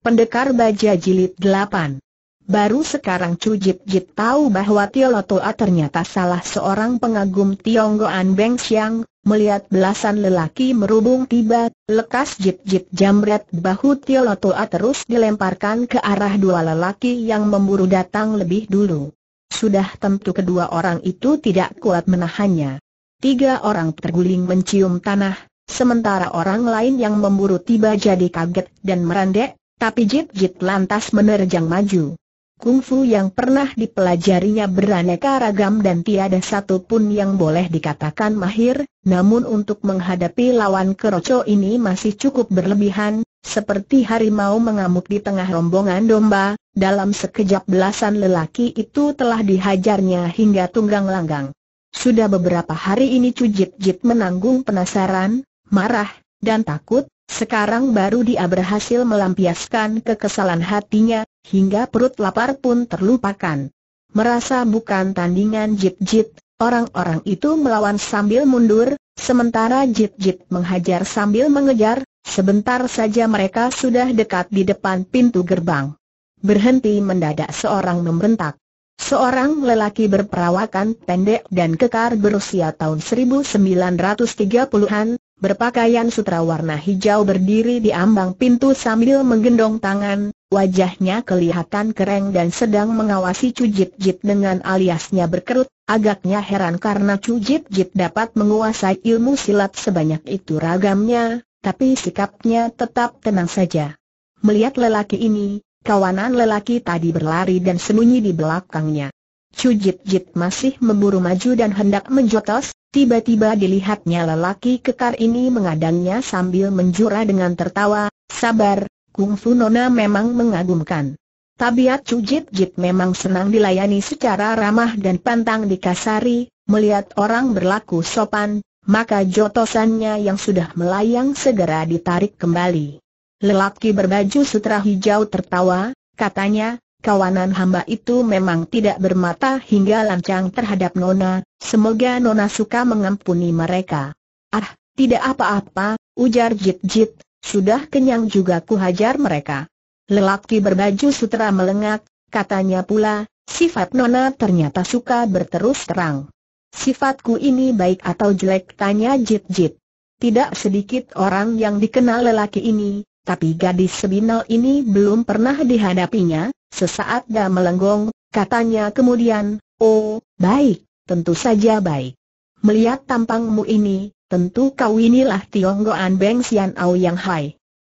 Pendekar Baja Jilid 8 Baru sekarang Chu Jit Jip tahu bahwa Tio Lotoa ternyata salah seorang pengagum Tionggoan Beng Siang. melihat belasan lelaki merubung tiba, lekas Jit Jit jamret bahu Tio Lotoa terus dilemparkan ke arah dua lelaki yang memburu datang lebih dulu. Sudah tentu kedua orang itu tidak kuat menahannya. Tiga orang terguling mencium tanah, sementara orang lain yang memburu tiba jadi kaget dan merendek, tapi Jit Jit lantas menerjang maju. Kungfu yang pernah dipelajarinya beraneka ragam dan tiada satu pun yang boleh dikatakan mahir, namun untuk menghadapi lawan keroco ini masih cukup berlebihan, seperti harimau mengamuk di tengah rombongan domba, dalam sekejap belasan lelaki itu telah dihajarnya hingga tunggang langgang. Sudah beberapa hari ini Cujit Jit menanggung penasaran, marah, dan takut, sekarang baru dia berhasil melampiaskan kekesalan hatinya, hingga perut lapar pun terlupakan. Merasa bukan tandingan jit-jit, orang-orang itu melawan sambil mundur, sementara jit-jit menghajar sambil mengejar, sebentar saja mereka sudah dekat di depan pintu gerbang. Berhenti mendadak seorang membentak. Seorang lelaki berperawakan pendek dan kekar berusia tahun 1930-an, berpakaian sutra warna hijau berdiri di ambang pintu sambil menggendong tangan, wajahnya kelihatan kereng dan sedang mengawasi Cujit Jit dengan aliasnya berkerut, agaknya heran karena Cujit Jit dapat menguasai ilmu silat sebanyak itu ragamnya, tapi sikapnya tetap tenang saja. Melihat lelaki ini, Kawanan lelaki tadi berlari dan sembunyi di belakangnya. Cujit Jit masih memburu maju dan hendak menjotos, tiba-tiba dilihatnya lelaki kekar ini mengadangnya sambil menjura dengan tertawa, sabar, Fu nona memang mengagumkan. Tabiat Cujit Jit memang senang dilayani secara ramah dan pantang dikasari, melihat orang berlaku sopan, maka jotosannya yang sudah melayang segera ditarik kembali. Lelaki berbaju sutra hijau tertawa, katanya, kawanan hamba itu memang tidak bermata hingga lancang terhadap Nona, semoga Nona suka mengampuni mereka. Ah, tidak apa-apa, ujar Jit Jit, sudah kenyang juga ku hajar mereka. Lelaki berbaju sutra melengak, katanya pula, sifat Nona ternyata suka berterus terang. Sifatku ini baik atau jelek tanya Jit Jit. Tidak sedikit orang yang dikenal lelaki ini, tapi gadis sebinal ini belum pernah dihadapinya, sesaat dia melenggong, katanya kemudian, oh, baik, tentu saja baik. Melihat tampangmu ini, tentu kau inilah Tionggoan Beng Sian Au Yang Hai.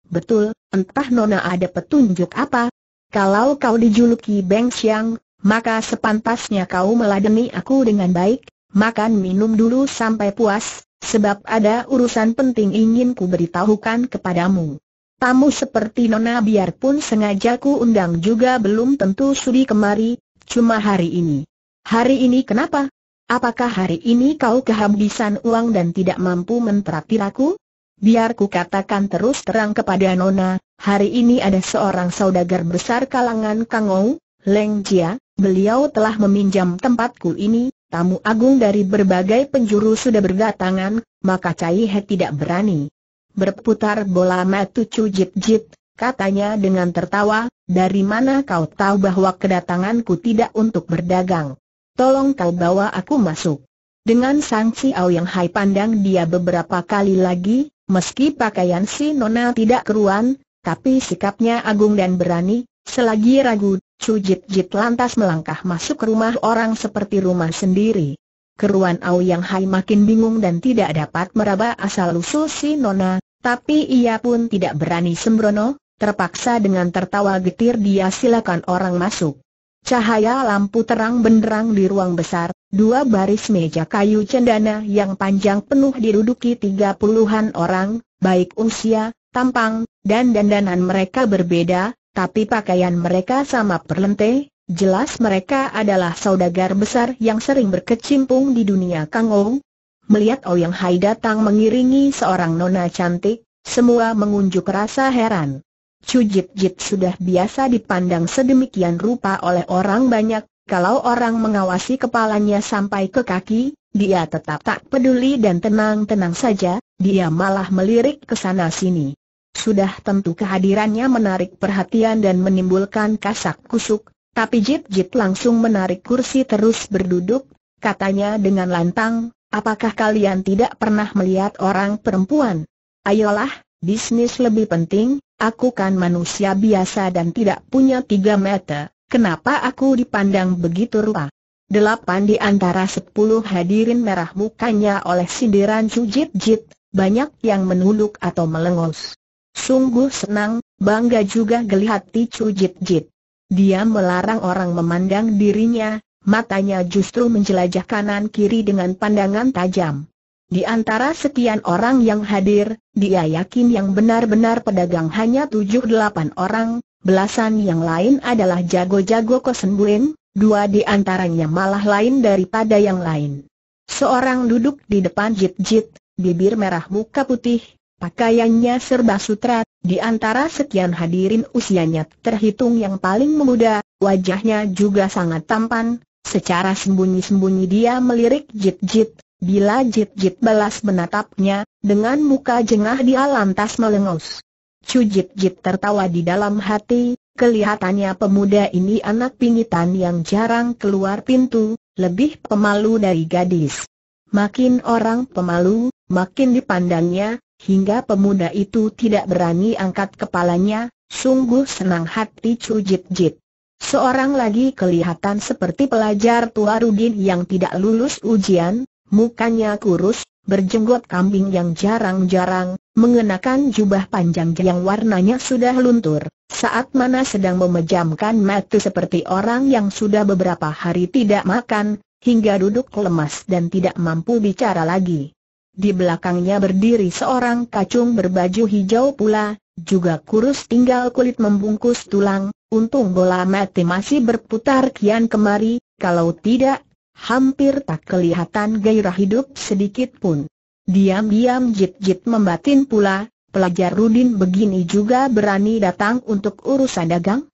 Betul, entah Nona ada petunjuk apa. Kalau kau dijuluki Beng Siang, maka sepantasnya kau meladeni aku dengan baik, makan minum dulu sampai puas, sebab ada urusan penting ingin ku beritahukan kepadamu. Tamu seperti Nona biarpun sengaja ku undang juga belum tentu sudi kemari, cuma hari ini. Hari ini kenapa? Apakah hari ini kau kehabisan uang dan tidak mampu mentraktir aku? Biar ku katakan terus terang kepada Nona, hari ini ada seorang saudagar besar kalangan Kangou, Leng Jia, beliau telah meminjam tempatku ini, tamu agung dari berbagai penjuru sudah berdatangan, maka Cai He tidak berani berputar bola matu cujit jit katanya dengan tertawa, dari mana kau tahu bahwa kedatanganku tidak untuk berdagang? Tolong kau bawa aku masuk. Dengan Sang Ciao yang hai pandang dia beberapa kali lagi, meski pakaian si Nona tidak keruan, tapi sikapnya agung dan berani, selagi ragu, Cujit-jit lantas melangkah masuk rumah orang seperti rumah sendiri. Keruan Au Yang Hai makin bingung dan tidak dapat meraba asal-usul si Nona, tapi ia pun tidak berani sembrono, terpaksa dengan tertawa getir dia silakan orang masuk. Cahaya lampu terang benderang di ruang besar, dua baris meja kayu cendana yang panjang penuh diruduki tiga puluhan orang, baik usia, tampang, dan dandanan mereka berbeda, tapi pakaian mereka sama perlente, jelas mereka adalah saudagar besar yang sering berkecimpung di dunia kangou, Melihat Ouyang oh Hai datang mengiringi seorang nona cantik, semua mengunjuk rasa heran. Chu Jit Jit sudah biasa dipandang sedemikian rupa oleh orang banyak, kalau orang mengawasi kepalanya sampai ke kaki, dia tetap tak peduli dan tenang-tenang saja, dia malah melirik ke sana-sini. Sudah tentu kehadirannya menarik perhatian dan menimbulkan kasak kusuk, tapi Jit Jit langsung menarik kursi terus berduduk, katanya dengan lantang, Apakah kalian tidak pernah melihat orang perempuan? Ayolah, bisnis lebih penting, aku kan manusia biasa dan tidak punya tiga mata, kenapa aku dipandang begitu rupa? Delapan di antara sepuluh hadirin merah mukanya oleh sindiran cujit-jit, banyak yang menuluk atau melengos. Sungguh senang, bangga juga geli hati cujit-jit. Dia melarang orang memandang dirinya, matanya justru menjelajah kanan-kiri dengan pandangan tajam. Di antara sekian orang yang hadir, dia yakin yang benar-benar pedagang hanya tujuh delapan orang, belasan yang lain adalah jago-jago kosenbuin, dua di antaranya malah lain daripada yang lain. Seorang duduk di depan jit-jit, bibir merah muka putih, pakaiannya serba sutra, di antara sekian hadirin usianya terhitung yang paling muda, wajahnya juga sangat tampan, Secara sembunyi-sembunyi dia melirik Jit-Jit, bila Jit-Jit balas menatapnya, dengan muka jengah dia lantas melengus. Cu Jit-Jit tertawa di dalam hati, kelihatannya pemuda ini anak pingitan yang jarang keluar pintu, lebih pemalu dari gadis. Makin orang pemalu, makin dipandangnya, hingga pemuda itu tidak berani angkat kepalanya, sungguh senang hati Cu Jit-Jit. Seorang lagi kelihatan seperti pelajar tua Rudin yang tidak lulus ujian, mukanya kurus, berjenggot kambing yang jarang-jarang, mengenakan jubah panjang yang warnanya sudah luntur, saat mana sedang memejamkan mata seperti orang yang sudah beberapa hari tidak makan, hingga duduk lemas dan tidak mampu bicara lagi. Di belakangnya berdiri seorang kacung berbaju hijau pula, juga kurus tinggal kulit membungkus tulang, untung bola mati masih berputar kian kemari, kalau tidak, hampir tak kelihatan gairah hidup sedikit pun. Diam-diam Jit-Jit membatin pula, pelajar Rudin begini juga berani datang untuk urusan dagang?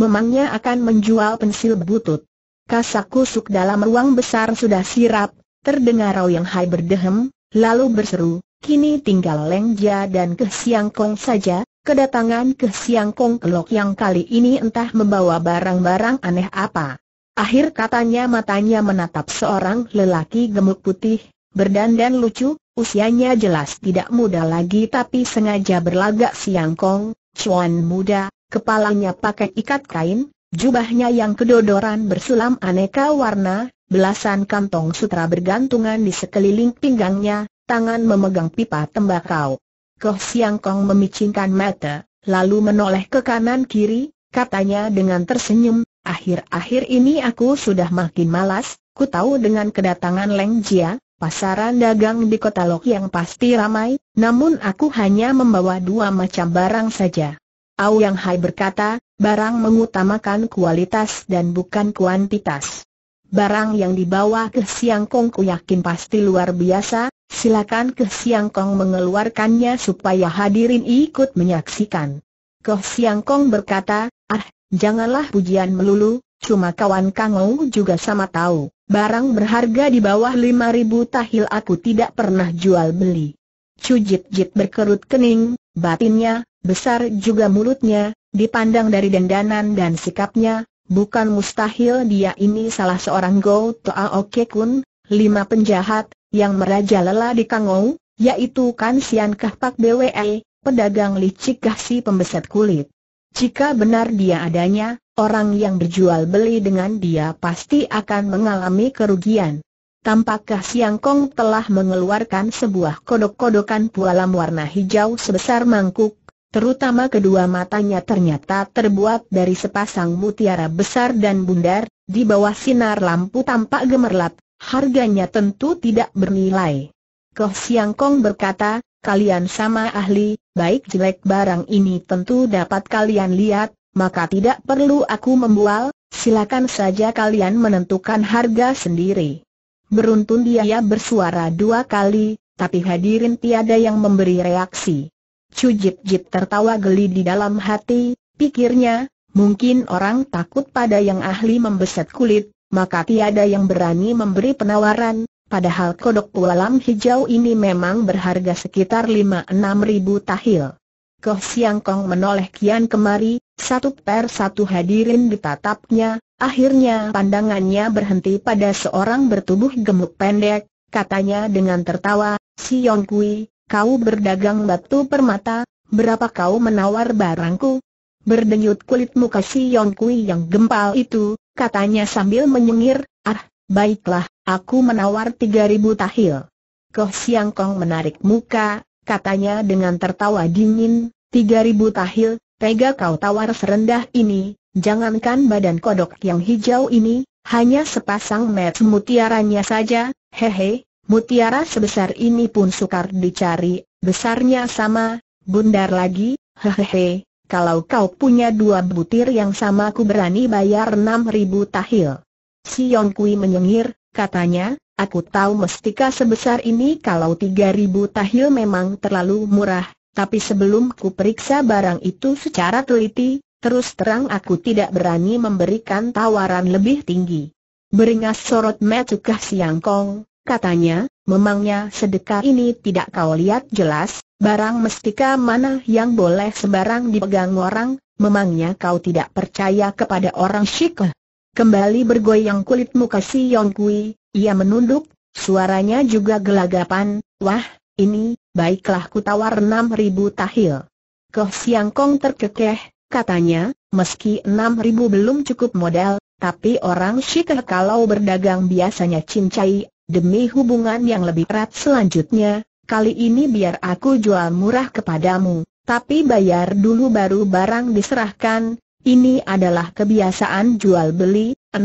Memangnya akan menjual pensil butut. Kasak kusuk dalam ruang besar sudah sirap, terdengar yang hai berdehem, lalu berseru, Kini tinggal Leng Jia dan Ke Siang Kong saja, kedatangan Ke Siang Kong Kelok yang kali ini entah membawa barang-barang aneh apa. Akhir katanya matanya menatap seorang lelaki gemuk putih, berdandan lucu, usianya jelas tidak muda lagi tapi sengaja berlagak Siang Kong, cuan muda, kepalanya pakai ikat kain, jubahnya yang kedodoran bersulam aneka warna, Belasan kantong sutra bergantungan di sekeliling pinggangnya, tangan memegang pipa tembakau. Koh Siang Kong memicingkan mata, lalu menoleh ke kanan kiri, katanya dengan tersenyum, akhir-akhir ini aku sudah makin malas, ku tahu dengan kedatangan Leng Jia, pasaran dagang di kota Lok yang pasti ramai, namun aku hanya membawa dua macam barang saja. Au Yang Hai berkata, barang mengutamakan kualitas dan bukan kuantitas. Barang yang dibawa ke Siang Kong ku yakin pasti luar biasa, Silakan ke Siang Kong mengeluarkannya supaya hadirin ikut menyaksikan. Keh Siang Kong berkata, ah, janganlah pujian melulu, cuma kawan Kangou juga sama tahu, barang berharga di bawah lima ribu tahil aku tidak pernah jual beli. Cujit Jit berkerut kening, batinnya, besar juga mulutnya, dipandang dari dendanan dan sikapnya, bukan mustahil dia ini salah seorang Go Toa Oke Kun, lima penjahat, yang merajalela di Kangou, yaitu Kan Sian Kah Pak BWE, pedagang licik Kah si pembesat kulit. Jika benar dia adanya, orang yang berjual beli dengan dia pasti akan mengalami kerugian. Tampakkah Siang Kong telah mengeluarkan sebuah kodok-kodokan pualam warna hijau sebesar mangkuk, terutama kedua matanya ternyata terbuat dari sepasang mutiara besar dan bundar, di bawah sinar lampu tampak gemerlap, Harganya tentu tidak bernilai. Koh Siang Kong berkata, kalian sama ahli, baik jelek barang ini tentu dapat kalian lihat, maka tidak perlu aku membual, silakan saja kalian menentukan harga sendiri. Beruntun dia bersuara dua kali, tapi hadirin tiada yang memberi reaksi. Cujip Jip tertawa geli di dalam hati, pikirnya, mungkin orang takut pada yang ahli membeset kulit, maka tiada yang berani memberi penawaran, padahal kodok ualam hijau ini memang berharga sekitar 5-6 ribu tahil. Koh Siang Kong menoleh kian kemari, satu per satu hadirin ditatapnya, akhirnya pandangannya berhenti pada seorang bertubuh gemuk pendek, katanya dengan tertawa, Si Yong Kui, kau berdagang batu permata, berapa kau menawar barangku? Berdenyut kulit muka Si Yong Kui yang gempal itu, katanya sambil menyengir, ah, baiklah, aku menawar 3000 tahil. Koh Siang Kong menarik muka, katanya dengan tertawa dingin, tiga ribu tahil, tega kau tawar serendah ini, jangankan badan kodok yang hijau ini, hanya sepasang met mutiaranya saja, hehe, mutiara sebesar ini pun sukar dicari, besarnya sama, bundar lagi, hehehe, kalau kau punya dua butir yang sama aku berani bayar ribu tahil. Si Yong Kui menyengir, katanya, aku tahu mestika sebesar ini kalau ribu tahil memang terlalu murah, tapi sebelum ku periksa barang itu secara teliti, terus terang aku tidak berani memberikan tawaran lebih tinggi. Beringas sorot Metukah Siang Kong, katanya, memangnya sedekah ini tidak kau lihat jelas, Barang mestika mana yang boleh sebarang dipegang orang, memangnya kau tidak percaya kepada orang syikah? Kembali bergoyang kulit muka si Yong Kui, ia menunduk, suaranya juga gelagapan, wah, ini, baiklah ku tawar enam ribu tahil. Koh Siang Kong terkekeh, katanya, meski enam ribu belum cukup modal, tapi orang syikah kalau berdagang biasanya cincai, demi hubungan yang lebih erat selanjutnya, kali ini biar aku jual murah kepadamu, tapi bayar dulu baru barang diserahkan, ini adalah kebiasaan jual beli, 6000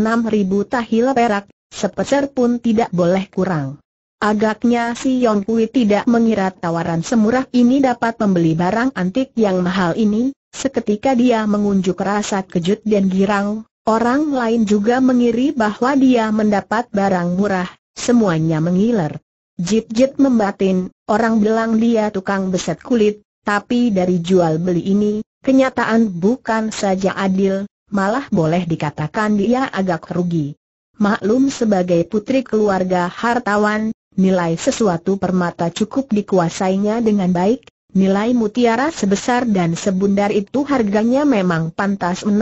tahil perak, sepeser pun tidak boleh kurang. Agaknya si Yong Kui tidak mengira tawaran semurah ini dapat membeli barang antik yang mahal ini, seketika dia mengunjuk rasa kejut dan girang, orang lain juga mengiri bahwa dia mendapat barang murah, semuanya mengiler. Jit-jit membatin, orang bilang dia tukang beset kulit, tapi dari jual beli ini, kenyataan bukan saja adil, malah boleh dikatakan dia agak rugi. Maklum sebagai putri keluarga hartawan, nilai sesuatu permata cukup dikuasainya dengan baik, nilai mutiara sebesar dan sebundar itu harganya memang pantas 6.000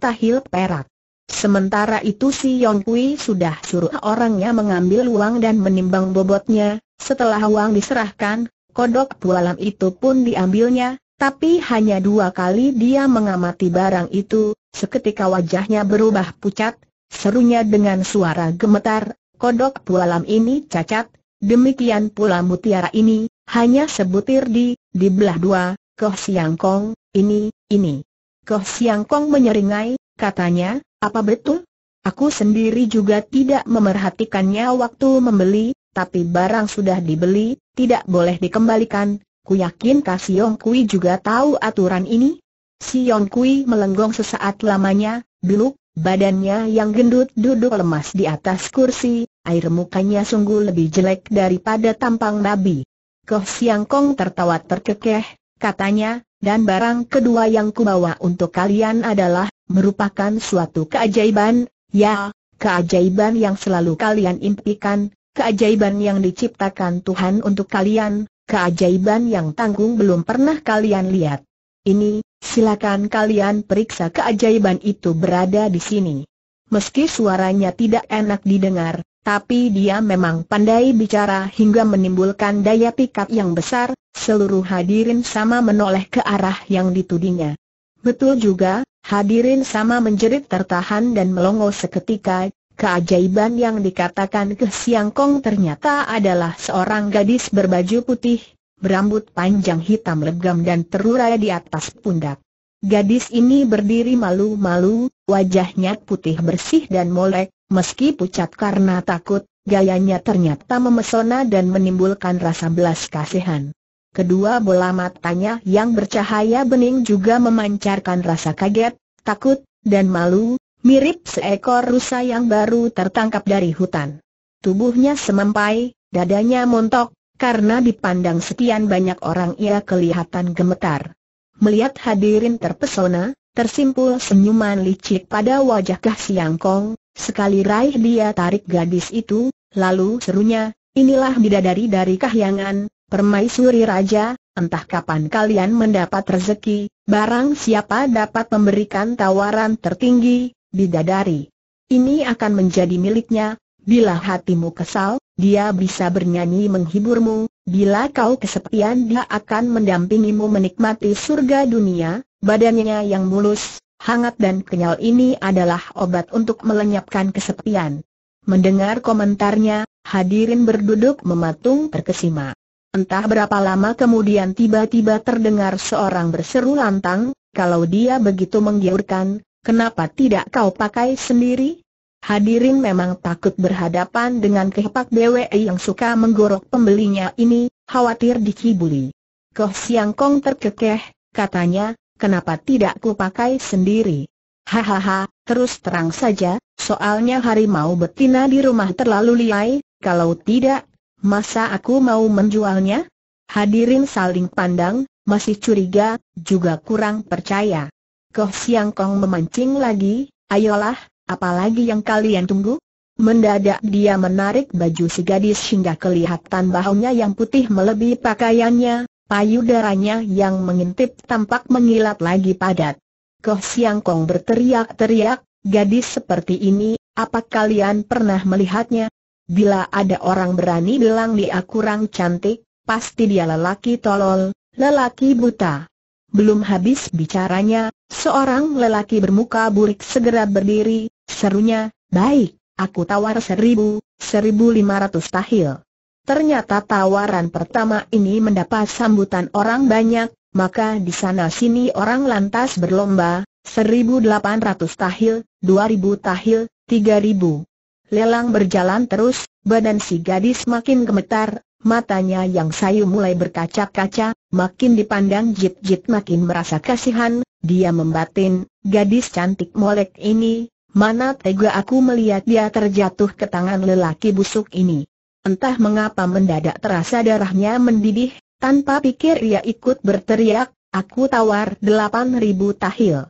tahil perak. Sementara itu si Yong Kui sudah suruh orangnya mengambil uang dan menimbang bobotnya, setelah uang diserahkan, kodok pualam itu pun diambilnya, tapi hanya dua kali dia mengamati barang itu, seketika wajahnya berubah pucat, serunya dengan suara gemetar, kodok pualam ini cacat, demikian pula mutiara ini, hanya sebutir di, di belah dua, Koh Siang Kong, ini, ini. Koh Siang Kong menyeringai, katanya, apa betul? Aku sendiri juga tidak memerhatikannya waktu membeli, tapi barang sudah dibeli, tidak boleh dikembalikan. Ku yakin Kasiong Kui juga tahu aturan ini. Si yong Kui melenggong sesaat lamanya, biluk, badannya yang gendut duduk lemas di atas kursi, air mukanya sungguh lebih jelek daripada tampang Nabi. Koh Siang Kong tertawa terkekeh, katanya, dan barang kedua yang kubawa untuk kalian adalah merupakan suatu keajaiban, ya, keajaiban yang selalu kalian impikan, keajaiban yang diciptakan Tuhan untuk kalian, keajaiban yang tanggung belum pernah kalian lihat. Ini, silakan kalian periksa keajaiban itu berada di sini. Meski suaranya tidak enak didengar, tapi dia memang pandai bicara hingga menimbulkan daya pikat yang besar, seluruh hadirin sama menoleh ke arah yang ditudinya. Betul juga, Hadirin sama menjerit tertahan dan melongo seketika, keajaiban yang dikatakan ke Siang Kong ternyata adalah seorang gadis berbaju putih, berambut panjang hitam legam dan terurai di atas pundak. Gadis ini berdiri malu-malu, wajahnya putih bersih dan molek, meski pucat karena takut, gayanya ternyata memesona dan menimbulkan rasa belas kasihan. Kedua bola matanya yang bercahaya bening juga memancarkan rasa kaget, takut, dan malu, mirip seekor rusa yang baru tertangkap dari hutan. Tubuhnya semempai, dadanya montok, karena dipandang sekian banyak orang ia kelihatan gemetar. Melihat hadirin terpesona, tersimpul senyuman licik pada wajah Kah Siang Kong, sekali raih dia tarik gadis itu, lalu serunya, inilah bidadari dari Kahyangan, Permaisuri Raja, entah kapan kalian mendapat rezeki, barang siapa dapat memberikan tawaran tertinggi, bidadari. Ini akan menjadi miliknya, bila hatimu kesal, dia bisa bernyanyi menghiburmu, bila kau kesepian dia akan mendampingimu menikmati surga dunia, badannya yang mulus, hangat dan kenyal ini adalah obat untuk melenyapkan kesepian. Mendengar komentarnya, hadirin berduduk mematung terkesima. Entah berapa lama kemudian tiba-tiba terdengar seorang berseru lantang, kalau dia begitu menggiurkan, kenapa tidak kau pakai sendiri? Hadirin memang takut berhadapan dengan kehepak BWE yang suka menggorok pembelinya ini, khawatir dikibuli. Koh Siang Kong terkekeh, katanya, kenapa tidak ku pakai sendiri? Hahaha, terus terang saja, soalnya harimau betina di rumah terlalu liai, kalau tidak, Masa aku mau menjualnya? Hadirin saling pandang, masih curiga, juga kurang percaya. Koh Siang Kong memancing lagi, ayolah, apalagi yang kalian tunggu? Mendadak dia menarik baju si gadis hingga kelihatan bahunya yang putih melebihi pakaiannya, payudaranya yang mengintip tampak mengilat lagi padat. Koh Siang Kong berteriak-teriak, gadis seperti ini, apa kalian pernah melihatnya? Bila ada orang berani bilang dia kurang cantik, pasti dia lelaki tolol, lelaki buta. Belum habis bicaranya, seorang lelaki bermuka burik segera berdiri, serunya, baik, aku tawar seribu, seribu lima ratus tahil. Ternyata tawaran pertama ini mendapat sambutan orang banyak, maka di sana sini orang lantas berlomba, seribu delapan ratus tahil, dua ribu tahil, tiga ribu. Lelang berjalan terus, badan si gadis makin gemetar, matanya yang sayu mulai berkaca-kaca, makin dipandang jit-jit makin merasa kasihan, dia membatin, gadis cantik molek ini, mana tega aku melihat dia terjatuh ke tangan lelaki busuk ini. Entah mengapa mendadak terasa darahnya mendidih, tanpa pikir ia ikut berteriak, aku tawar delapan ribu tahil.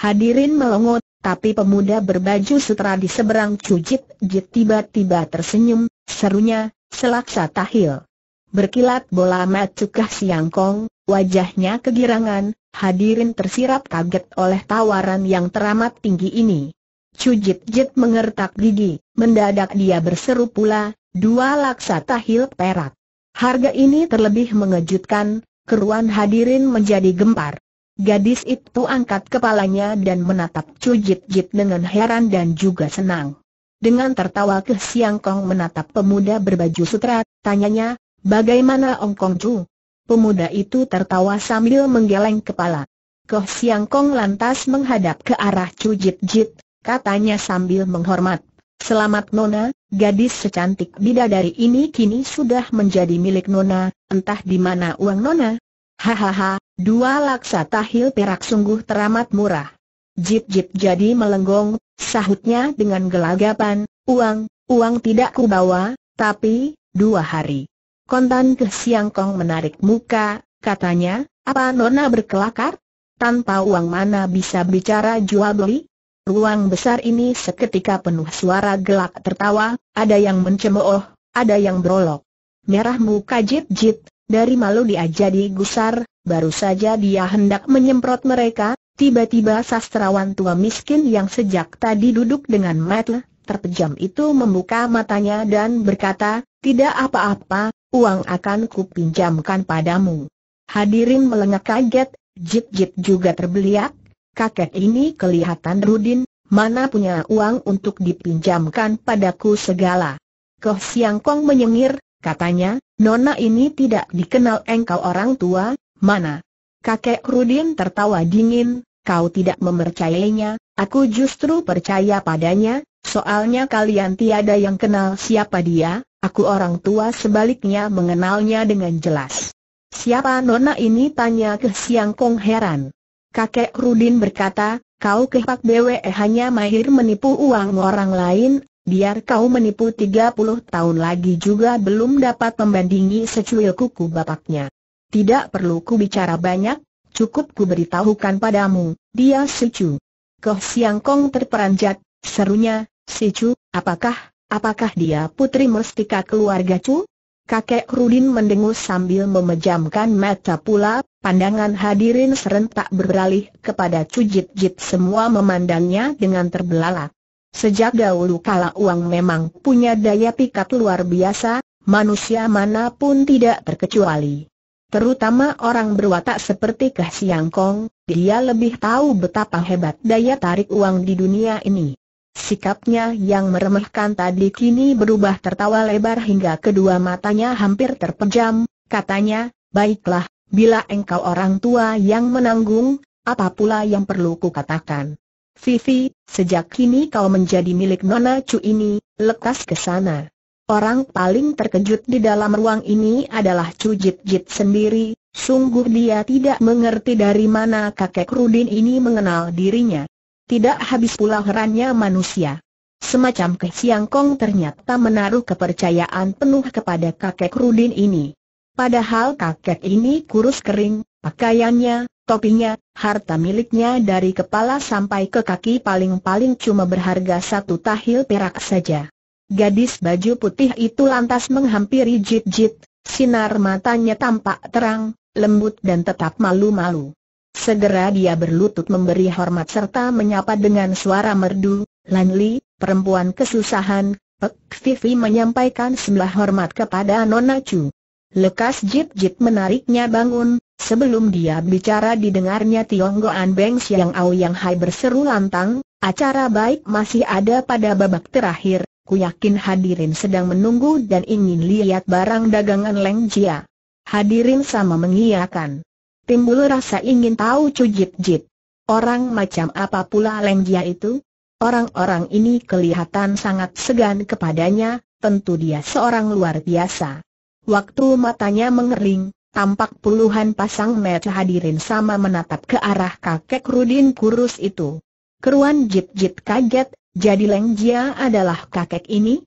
Hadirin melongot, tapi pemuda berbaju sutra di seberang Cujit Jit tiba-tiba tersenyum, serunya, selaksa tahil. Berkilat bola macukah siangkong, wajahnya kegirangan, hadirin tersirap kaget oleh tawaran yang teramat tinggi ini. Cujit Jit mengertak gigi, mendadak dia berseru pula, dua laksa tahil perak. Harga ini terlebih mengejutkan, keruan hadirin menjadi gempar. Gadis itu angkat kepalanya dan menatap Chu Jit Jit dengan heran dan juga senang. Dengan tertawa ke Siang Kong menatap pemuda berbaju sutra, tanyanya, bagaimana Ong Kong Chu? Pemuda itu tertawa sambil menggeleng kepala. Koh Siang Kong lantas menghadap ke arah Chu Jit Jit, katanya sambil menghormat. Selamat Nona, gadis secantik bidadari ini kini sudah menjadi milik Nona, entah di mana uang Nona, Hahaha, dua laksa tahil perak sungguh teramat murah. Jip-jip jadi melenggong, sahutnya dengan gelagapan, uang, uang tidak ku bawa, tapi, dua hari. Kontan ke Siangkong menarik muka, katanya, apa Nona berkelakar? Tanpa uang mana bisa bicara jual beli? Ruang besar ini seketika penuh suara gelak tertawa, ada yang mencemooh, ada yang berolok. Merah muka jip-jip, dari malu dia jadi gusar, baru saja dia hendak menyemprot mereka, tiba-tiba sastrawan tua miskin yang sejak tadi duduk dengan metel, terpejam itu membuka matanya dan berkata, tidak apa-apa, uang akan kupinjamkan padamu. Hadirin melengak kaget, Jip-Jip juga terbeliak, kakek ini kelihatan rudin, mana punya uang untuk dipinjamkan padaku segala. Koh Siang Kong menyengir, katanya, Nona ini tidak dikenal engkau orang tua, mana? Kakek Rudin tertawa dingin, kau tidak mempercayainya, aku justru percaya padanya, soalnya kalian tiada yang kenal siapa dia, aku orang tua sebaliknya mengenalnya dengan jelas. Siapa Nona ini tanya ke Siang Kong heran. Kakek Rudin berkata, kau kehpak BWE eh, hanya mahir menipu uang orang lain, Biar kau menipu tiga puluh tahun lagi juga belum dapat membandingi secuil kuku bapaknya. Tidak perlu ku bicara banyak, cukup ku beritahukan padamu, dia si Chu. Koh Siang Kong terperanjat, serunya, si Chu, apakah, apakah dia putri mestika keluarga Chu? Kakek Rudin mendengus sambil memejamkan mata pula, pandangan hadirin serentak beralih kepada Chu Jit Jit semua memandangnya dengan terbelalak. Sejak dahulu kala uang memang punya daya pikat luar biasa, manusia manapun tidak terkecuali. Terutama orang berwatak seperti Kah Siang Kong, dia lebih tahu betapa hebat daya tarik uang di dunia ini. Sikapnya yang meremehkan tadi kini berubah tertawa lebar hingga kedua matanya hampir terpejam, katanya, baiklah, bila engkau orang tua yang menanggung, apa pula yang perlu kukatakan? Vivi, sejak kini kau menjadi milik Nona Chu ini, lekas ke sana. Orang paling terkejut di dalam ruang ini adalah Chu Jit Jit sendiri, sungguh dia tidak mengerti dari mana kakek Rudin ini mengenal dirinya. Tidak habis pula herannya manusia. Semacam Ke Siang Kong ternyata menaruh kepercayaan penuh kepada kakek Rudin ini. Padahal kakek ini kurus kering, pakaiannya, topinya, harta miliknya dari kepala sampai ke kaki paling-paling cuma berharga satu tahil perak saja. Gadis baju putih itu lantas menghampiri Jit-Jit, sinar matanya tampak terang, lembut dan tetap malu-malu. Segera dia berlutut memberi hormat serta menyapa dengan suara merdu, Lanli, perempuan kesusahan, Pek Vivi menyampaikan sebelah hormat kepada Nona Chu. Lekas Jit-Jit menariknya bangun, Sebelum dia bicara didengarnya Goan Beng Xiang Ao Yang Hai berseru lantang, acara baik masih ada pada babak terakhir, ku yakin hadirin sedang menunggu dan ingin lihat barang dagangan Leng Jia. Hadirin sama mengiyakan. Timbul rasa ingin tahu cujip jip. Orang macam apa pula Leng Jia itu? Orang-orang ini kelihatan sangat segan kepadanya, tentu dia seorang luar biasa. Waktu matanya mengering, tampak puluhan pasang mata hadirin sama menatap ke arah kakek Rudin kurus itu. Keruan Jit-Jit kaget, jadi Leng Jia adalah kakek ini?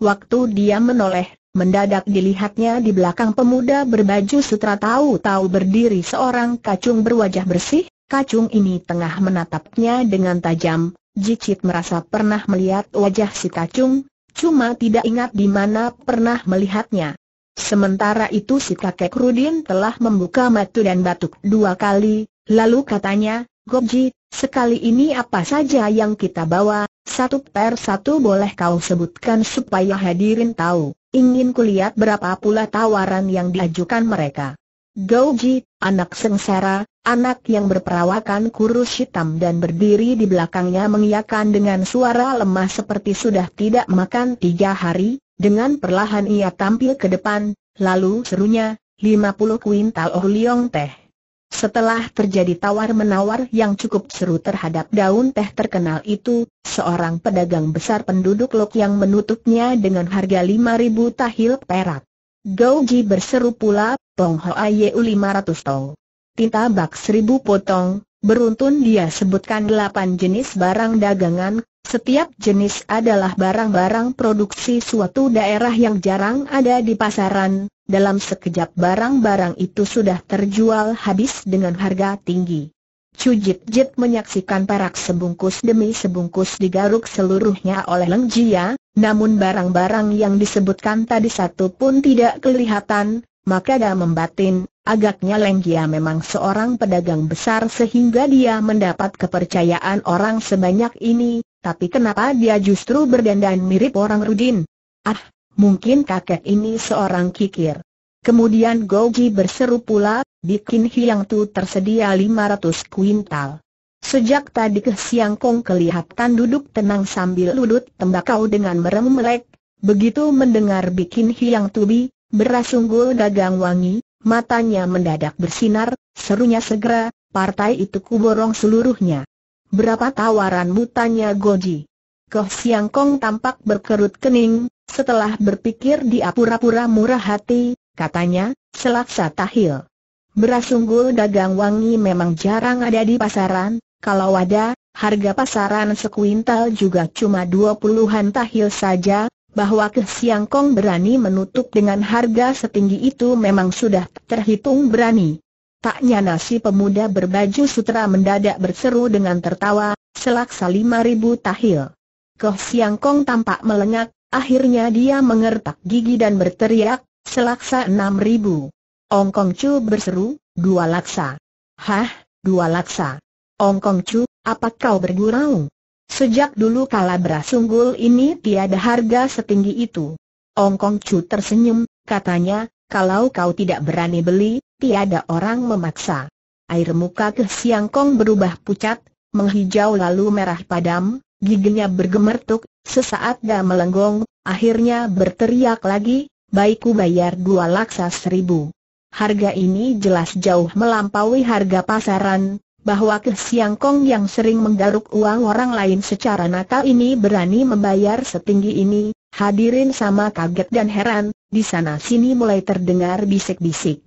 Waktu dia menoleh, mendadak dilihatnya di belakang pemuda berbaju sutra tahu-tahu berdiri seorang kacung berwajah bersih, kacung ini tengah menatapnya dengan tajam, Jicit merasa pernah melihat wajah si kacung, cuma tidak ingat di mana pernah melihatnya. Sementara itu si kakek Rudin telah membuka matu dan batuk dua kali, lalu katanya, Gobji, sekali ini apa saja yang kita bawa, satu per satu boleh kau sebutkan supaya hadirin tahu, ingin kulihat berapa pula tawaran yang diajukan mereka. Gouji, anak sengsara, anak yang berperawakan kurus hitam dan berdiri di belakangnya mengiakan dengan suara lemah seperti sudah tidak makan tiga hari, dengan perlahan ia tampil ke depan, lalu serunya, 50 kuintal Oh Liong Teh. Setelah terjadi tawar-menawar yang cukup seru terhadap daun teh terkenal itu, seorang pedagang besar penduduk Lok yang menutupnya dengan harga 5000 tahil perak. Gauji berseru pula, Tong Hoa lima 500 tong. Tinta bak seribu potong, Beruntun dia sebutkan delapan jenis barang dagangan, setiap jenis adalah barang-barang produksi suatu daerah yang jarang ada di pasaran, dalam sekejap barang-barang itu sudah terjual habis dengan harga tinggi. Cujit Jit menyaksikan perak sebungkus demi sebungkus digaruk seluruhnya oleh Leng Jia, namun barang-barang yang disebutkan tadi satu pun tidak kelihatan, maka dia membatin, Agaknya Lengkia memang seorang pedagang besar sehingga dia mendapat kepercayaan orang sebanyak ini, tapi kenapa dia justru berdandan mirip orang Rudin? Ah, mungkin kakek ini seorang kikir. Kemudian Goji berseru pula, bikin hiang tu tersedia 500 kuintal. Sejak tadi ke Siang Kong kelihatan duduk tenang sambil ludut tembakau dengan merem melek, begitu mendengar bikin hiang tubi, beras dagang wangi, Matanya mendadak bersinar, serunya segera, partai itu kuborong seluruhnya. Berapa tawaran tanya Goji? Koh Siang Kong tampak berkerut kening, setelah berpikir dia pura-pura murah hati, katanya, selaksa tahil. Beras unggul dagang wangi memang jarang ada di pasaran, kalau ada, harga pasaran sekuintal juga cuma dua puluhan tahil saja, bahwa Ke Siang Kong berani menutup dengan harga setinggi itu memang sudah terhitung berani. Taknya nasi pemuda berbaju sutra mendadak berseru dengan tertawa, selaksa lima ribu tahil. Koh Siang Kong tampak melengak, akhirnya dia mengertak gigi dan berteriak, selaksa enam ribu. Ong Kong Chu berseru, dua laksa. Hah, dua laksa. Ong Kong Chu, apa kau bergurau? Sejak dulu kala berasunggul ini tiada harga setinggi itu. Ong Kong Chu tersenyum, katanya, kalau kau tidak berani beli, tiada orang memaksa. Air muka ke Siang Kong berubah pucat, menghijau lalu merah padam, giginya bergemertuk, sesaat dia melenggong, akhirnya berteriak lagi, baikku bayar dua laksa seribu. Harga ini jelas jauh melampaui harga pasaran, bahwa Ke Siang Kong yang sering menggaruk uang orang lain secara nakal ini berani membayar setinggi ini, hadirin sama kaget dan heran, di sana sini mulai terdengar bisik-bisik.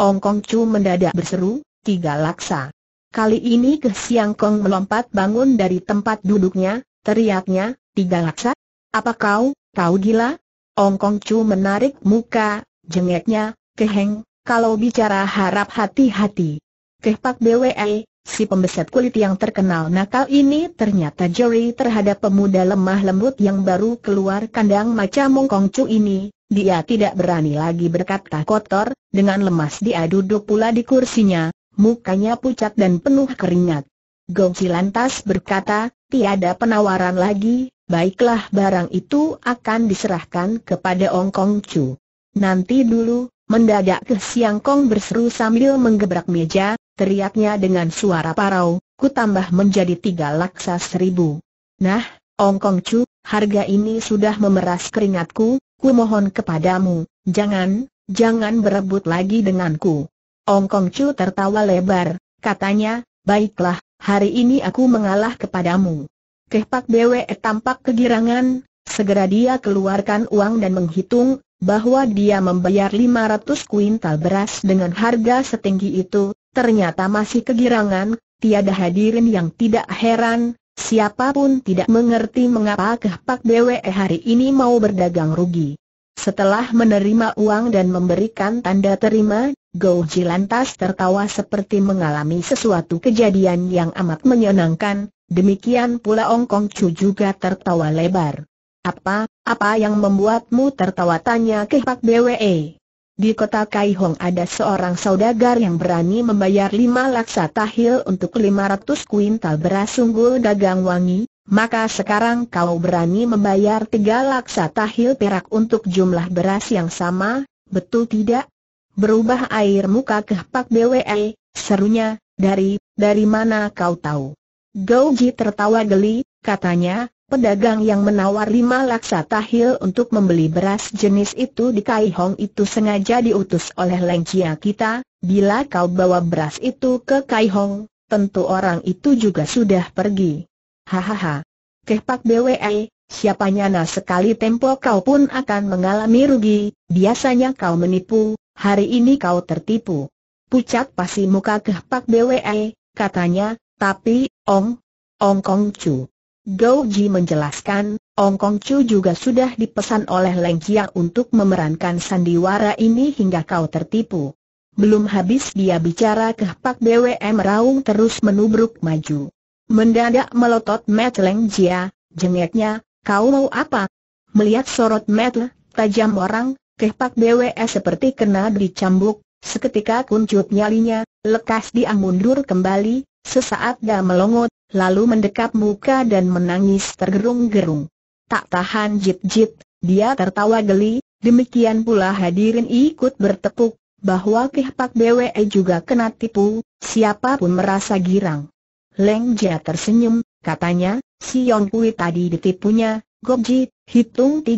Ong Kong Chu mendadak berseru, tiga laksa. Kali ini Ke Siang Kong melompat bangun dari tempat duduknya, teriaknya, tiga laksa? Apa kau, kau gila? Ong Kong Chu menarik muka, jengeknya, keheng, kalau bicara harap hati-hati. Keh BWE, Si pembeset kulit yang terkenal nakal ini ternyata jeli terhadap pemuda lemah lembut yang baru keluar kandang macam Mongkong Chu ini, dia tidak berani lagi berkata kotor, dengan lemas dia duduk pula di kursinya, mukanya pucat dan penuh keringat. Gongsi lantas berkata, tiada penawaran lagi, baiklah barang itu akan diserahkan kepada Ongkong Chu. Nanti dulu, mendadak ke Siang Kong berseru sambil menggebrak meja, teriaknya dengan suara parau, ku tambah menjadi tiga laksa seribu. Nah, Ong Kong Chu, harga ini sudah memeras keringatku, ku mohon kepadamu, jangan, jangan berebut lagi denganku. Ong Kong Chu tertawa lebar, katanya, baiklah, hari ini aku mengalah kepadamu. Kehpak Bwe e tampak kegirangan, segera dia keluarkan uang dan menghitung, bahwa dia membayar 500 kuintal beras dengan harga setinggi itu, ternyata masih kegirangan, tiada hadirin yang tidak heran, siapapun tidak mengerti mengapa Kehpak BWE hari ini mau berdagang rugi. Setelah menerima uang dan memberikan tanda terima, Gou Ji lantas tertawa seperti mengalami sesuatu kejadian yang amat menyenangkan, demikian pula Ong Kong Chu juga tertawa lebar. Apa, apa yang membuatmu tertawa tanya Kehpak Bwe? Di kota Kaihong ada seorang saudagar yang berani membayar lima laksa tahil untuk lima ratus kuintal beras sungguh dagang wangi, maka sekarang kau berani membayar tiga laksa tahil perak untuk jumlah beras yang sama, betul tidak? Berubah air muka pak BWE, serunya, dari, dari mana kau tahu? Gouji tertawa geli, katanya, Pedagang yang menawar lima laksa tahil untuk membeli beras jenis itu di Kai Hong itu sengaja diutus oleh Leng Chia kita, bila kau bawa beras itu ke Kai Hong, tentu orang itu juga sudah pergi. Hahaha. Kehpak BWE, siapa nyana sekali tempo kau pun akan mengalami rugi, biasanya kau menipu, hari ini kau tertipu. Pucat pasti muka kehpak BWE, katanya, tapi, Ong, Ong Kong Chu. Gou Ji menjelaskan, Ong Kong Chu juga sudah dipesan oleh Leng Chia untuk memerankan sandiwara ini hingga kau tertipu. Belum habis dia bicara Pak BWM Raung terus menubruk maju. Mendadak melotot Mat Leng Chia, jengeknya, kau mau apa? Melihat sorot Mat tajam orang, Pak BWS seperti kena dicambuk, seketika kuncup nyalinya, lekas dia mundur kembali, sesaat dia melongot, lalu mendekap muka dan menangis tergerung-gerung. Tak tahan jip-jip, dia tertawa geli, demikian pula hadirin ikut bertepuk, bahwa pak Bwe juga kena tipu, siapapun merasa girang. Leng Jia tersenyum, katanya, si Yong Kui tadi ditipunya, Gobji, hitung 3000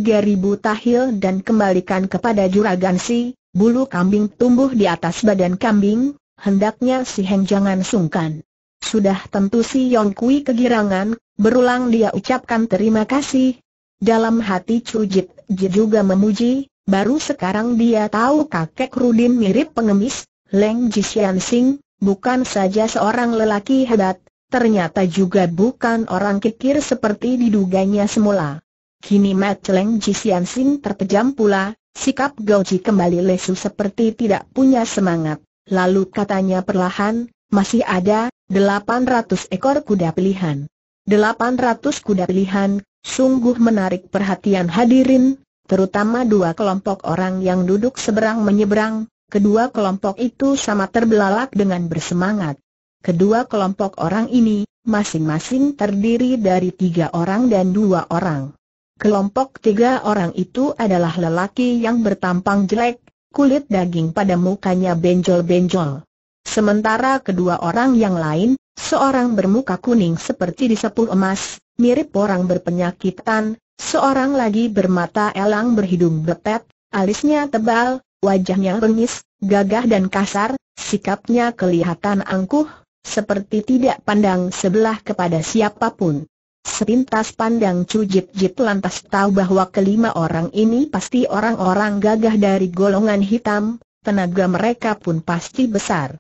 tahil dan kembalikan kepada juragan si, bulu kambing tumbuh di atas badan kambing, hendaknya si Heng jangan sungkan. Sudah tentu si Yong Kui kegirangan, berulang dia ucapkan terima kasih. Dalam hati Cujit, Jit juga memuji, baru sekarang dia tahu kakek Rudin mirip pengemis, Leng Jisian Sing, bukan saja seorang lelaki hebat, ternyata juga bukan orang kikir seperti diduganya semula. Kini Mat Leng Jisian Sing terpejam pula, sikap Gauji kembali lesu seperti tidak punya semangat. Lalu katanya perlahan, masih ada, 800 ekor kuda pilihan. 800 kuda pilihan, sungguh menarik perhatian hadirin, terutama dua kelompok orang yang duduk seberang menyeberang, kedua kelompok itu sama terbelalak dengan bersemangat. Kedua kelompok orang ini, masing-masing terdiri dari tiga orang dan dua orang. Kelompok tiga orang itu adalah lelaki yang bertampang jelek, kulit daging pada mukanya benjol-benjol. Sementara kedua orang yang lain, seorang bermuka kuning seperti disepuh emas, mirip orang berpenyakitan, seorang lagi bermata elang berhidung bepet, alisnya tebal, wajahnya rengis, gagah dan kasar, sikapnya kelihatan angkuh, seperti tidak pandang sebelah kepada siapapun. Sepintas pandang Jip Jip lantas tahu bahwa kelima orang ini pasti orang-orang gagah dari golongan hitam, tenaga mereka pun pasti besar.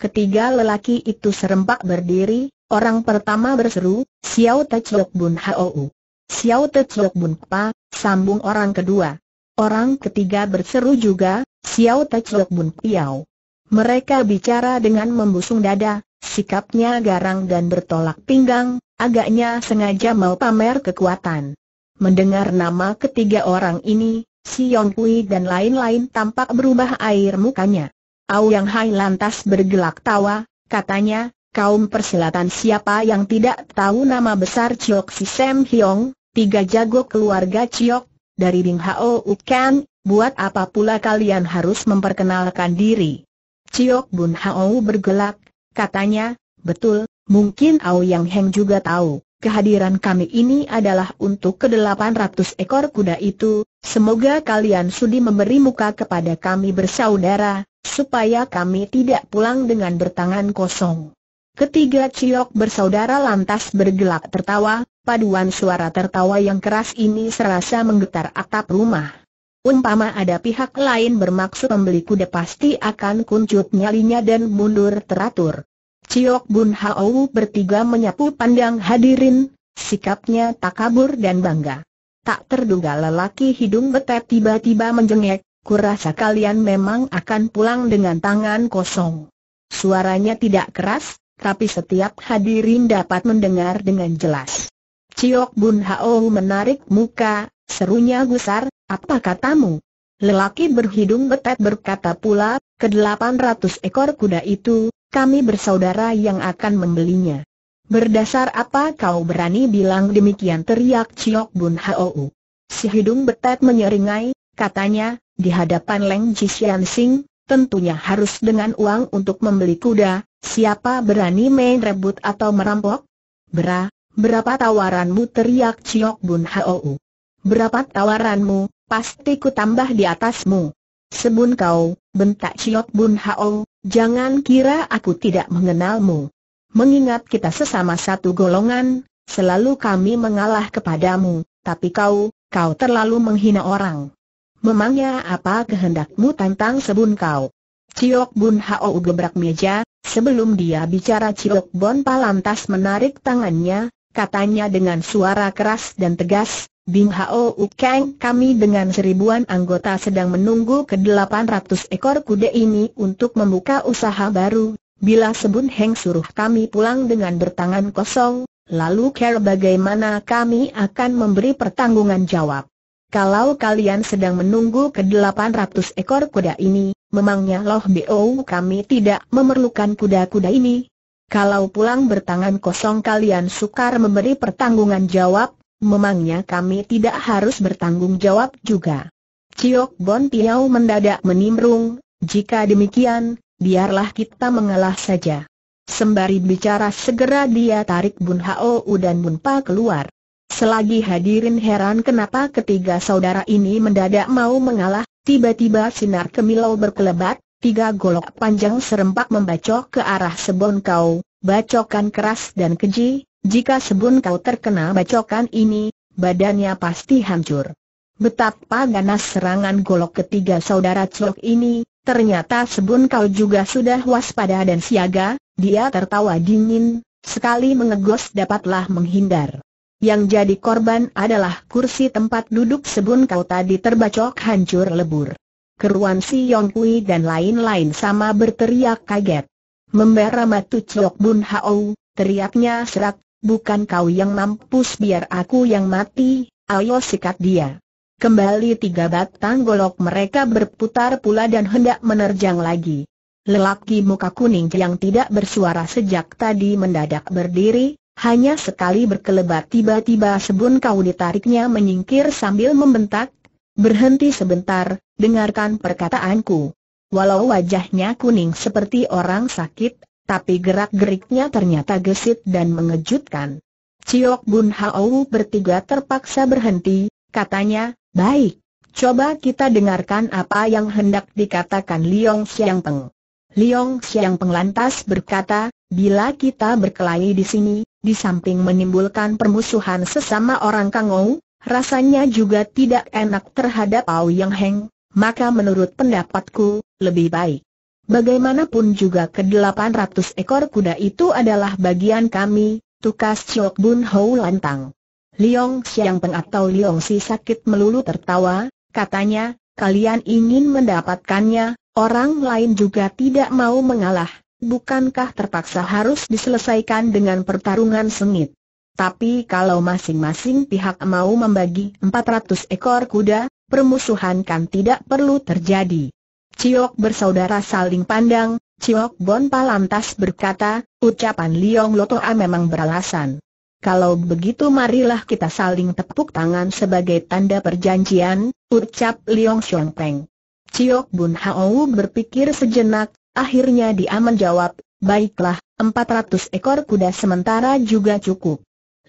Ketiga lelaki itu serempak berdiri, orang pertama berseru, Xiao Te Chok Bun Hou. Xiao Te Chok Bun Pa, sambung orang kedua. Orang ketiga berseru juga, Xiao Te Chok Bun Piao. Mereka bicara dengan membusung dada, sikapnya garang dan bertolak pinggang, agaknya sengaja mau pamer kekuatan. Mendengar nama ketiga orang ini, Si Yong Kui dan lain-lain tampak berubah air mukanya. Yang Hai lantas bergelak tawa, katanya, kaum persilatan siapa yang tidak tahu nama besar Chiok Si Sam Hyong, tiga jago keluarga Chiok, dari Ding Hao Ukan, buat apa pula kalian harus memperkenalkan diri? Chiok Bun Hao bergelak, katanya, betul, mungkin Ao Yang Heng juga tahu. Kehadiran kami ini adalah untuk ke-800 ekor kuda itu, semoga kalian sudi memberi muka kepada kami bersaudara, supaya kami tidak pulang dengan bertangan kosong. Ketiga Ciok bersaudara lantas bergelak tertawa, paduan suara tertawa yang keras ini serasa menggetar atap rumah. Umpama ada pihak lain bermaksud membeli kuda pasti akan kuncut nyalinya dan mundur teratur. Ciok Bun Hao bertiga menyapu pandang hadirin, sikapnya tak kabur dan bangga. Tak terduga lelaki hidung betet tiba-tiba menjengek, Kurasa kalian memang akan pulang dengan tangan kosong. Suaranya tidak keras, tapi setiap hadirin dapat mendengar dengan jelas. Ciok Bun Hao menarik muka, serunya gusar, apa katamu? Lelaki berhidung betet berkata pula, ke ratus ekor kuda itu, kami bersaudara yang akan membelinya. Berdasar apa kau berani bilang demikian teriak Ciok Bun Hao? Si hidung betet menyeringai, katanya, di hadapan Leng Jishan Sing, tentunya harus dengan uang untuk membeli kuda, siapa berani main rebut atau merampok? Bera, berapa tawaranmu teriak Chiok Bun Hou. Berapa tawaranmu, pasti ku tambah di atasmu. Sebun kau, bentak Chiok Bun Hao, jangan kira aku tidak mengenalmu. Mengingat kita sesama satu golongan, selalu kami mengalah kepadamu, tapi kau, kau terlalu menghina orang. Memangnya apa kehendakmu tentang sebun kau? Ciok Bun Hao gebrak meja, sebelum dia bicara Ciok Bon Palantas menarik tangannya, katanya dengan suara keras dan tegas, Bing Hao Keng kami dengan seribuan anggota sedang menunggu ke 800 ekor kuda ini untuk membuka usaha baru, bila sebun Heng suruh kami pulang dengan bertangan kosong, lalu care bagaimana kami akan memberi pertanggungan jawab. Kalau kalian sedang menunggu ke ratus ekor kuda ini, memangnya loh BO kami tidak memerlukan kuda-kuda ini. Kalau pulang bertangan kosong kalian sukar memberi pertanggungan jawab, memangnya kami tidak harus bertanggung jawab juga. Ciok Bon Piao mendadak menimrung, jika demikian, biarlah kita mengalah saja. Sembari bicara segera dia tarik Bun Hao dan Bun Pa keluar. Selagi hadirin heran kenapa ketiga saudara ini mendadak mau mengalah, tiba-tiba sinar kemilau berkelebat, tiga golok panjang serempak membacok ke arah sebon kau, bacokan keras dan keji, jika sebun kau terkena bacokan ini, badannya pasti hancur. Betapa ganas serangan golok ketiga saudara Cok ini, ternyata sebun kau juga sudah waspada dan siaga, dia tertawa dingin, sekali mengegos dapatlah menghindar. Yang jadi korban adalah kursi tempat duduk sebun kau tadi terbacok hancur lebur. Keruan si Yong Kui dan lain-lain sama berteriak kaget. Membara matu Chok Bun Hao, teriaknya serak, bukan kau yang mampus biar aku yang mati, ayo sikat dia. Kembali tiga batang golok mereka berputar pula dan hendak menerjang lagi. Lelaki muka kuning yang tidak bersuara sejak tadi mendadak berdiri, hanya sekali berkelebat tiba-tiba sebun kau ditariknya menyingkir sambil membentak, berhenti sebentar, dengarkan perkataanku. Walau wajahnya kuning seperti orang sakit, tapi gerak-geriknya ternyata gesit dan mengejutkan. Ciok Bun Hao bertiga terpaksa berhenti, katanya, baik, coba kita dengarkan apa yang hendak dikatakan Liong Xiang Peng. Liong Xiang Peng lantas berkata, bila kita berkelahi di sini, di samping menimbulkan permusuhan sesama orang Kangou, rasanya juga tidak enak terhadap Ao Yang Heng, maka menurut pendapatku, lebih baik. Bagaimanapun juga ke-800 ekor kuda itu adalah bagian kami, tukas Chok Bun Hou lantang. Liong Xiang Peng atau Liong Si sakit melulu tertawa, katanya, kalian ingin mendapatkannya, orang lain juga tidak mau mengalah bukankah terpaksa harus diselesaikan dengan pertarungan sengit? Tapi kalau masing-masing pihak mau membagi 400 ekor kuda, permusuhan kan tidak perlu terjadi. Ciok bersaudara saling pandang, Ciok Bon Palantas berkata, ucapan Liong Lotoa memang beralasan. Kalau begitu marilah kita saling tepuk tangan sebagai tanda perjanjian, ucap Liong Xiong Peng. Ciok Bun Hao berpikir sejenak, Akhirnya dia menjawab, baiklah, 400 ekor kuda sementara juga cukup.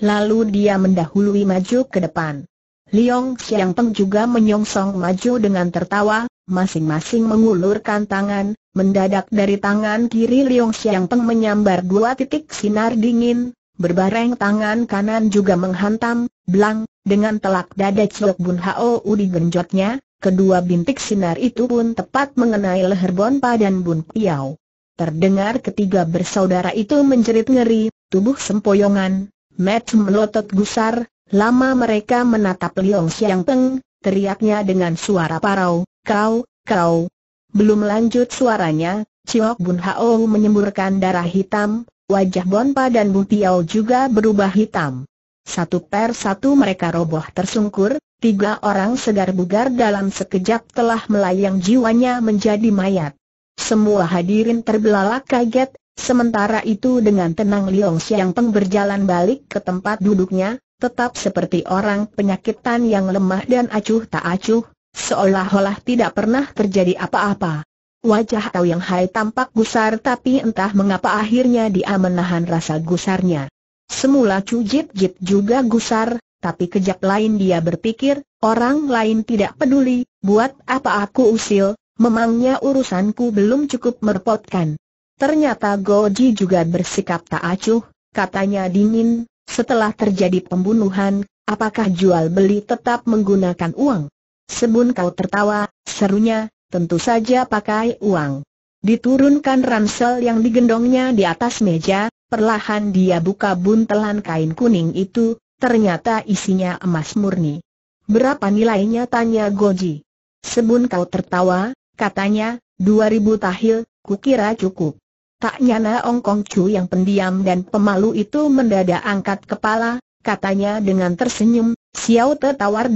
Lalu dia mendahului maju ke depan. Liong Xiang Peng juga menyongsong maju dengan tertawa, masing-masing mengulurkan tangan, mendadak dari tangan kiri Liong Xiang Peng menyambar dua titik sinar dingin, berbareng tangan kanan juga menghantam, belang, dengan telak dada Chok Bun Hao genjotnya. Kedua bintik sinar itu pun tepat mengenai leher Bonpa dan Bun Piao. Terdengar ketiga bersaudara itu menjerit ngeri, tubuh sempoyongan, Mat melotot gusar, lama mereka menatap Liong Xiang Peng, teriaknya dengan suara parau, kau, kau. Belum lanjut suaranya, Ciok Bun Hao menyemburkan darah hitam, wajah Bonpa dan Bun Piao juga berubah hitam. Satu per satu mereka roboh tersungkur, Tiga orang segar bugar dalam sekejap telah melayang jiwanya menjadi mayat. Semua hadirin terbelalak kaget, sementara itu dengan tenang Liong Xiang Peng berjalan balik ke tempat duduknya, tetap seperti orang penyakitan yang lemah dan acuh tak acuh, seolah-olah tidak pernah terjadi apa-apa. Wajah Tao Yang Hai tampak gusar tapi entah mengapa akhirnya dia menahan rasa gusarnya. Semula Cu Jip Jip juga gusar, tapi kejap lain dia berpikir, orang lain tidak peduli, buat apa aku usil, memangnya urusanku belum cukup merepotkan. Ternyata Goji juga bersikap tak acuh, katanya dingin, setelah terjadi pembunuhan, apakah jual beli tetap menggunakan uang? Sebun kau tertawa, serunya, tentu saja pakai uang. Diturunkan ransel yang digendongnya di atas meja, perlahan dia buka buntelan kain kuning itu, Ternyata isinya emas murni. Berapa nilainya tanya Goji. Sebun kau tertawa, katanya, dua ribu tahil, kukira cukup. Tak nyana Ong Kong Chu yang pendiam dan pemalu itu mendadak angkat kepala, katanya dengan tersenyum, Xiao Te tawar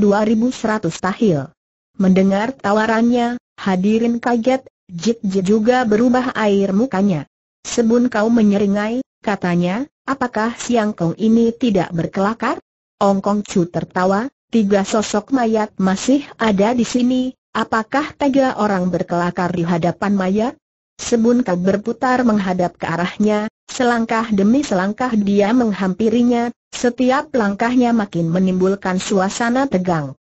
seratus tahil. Mendengar tawarannya, hadirin kaget, Jit Jit juga berubah air mukanya. Sebun kau menyeringai, Katanya, apakah siang kong ini tidak berkelakar? Ong Kong Chu tertawa, tiga sosok mayat masih ada di sini, apakah tiga orang berkelakar di hadapan mayat? Sebun Kau berputar menghadap ke arahnya, selangkah demi selangkah dia menghampirinya, setiap langkahnya makin menimbulkan suasana tegang.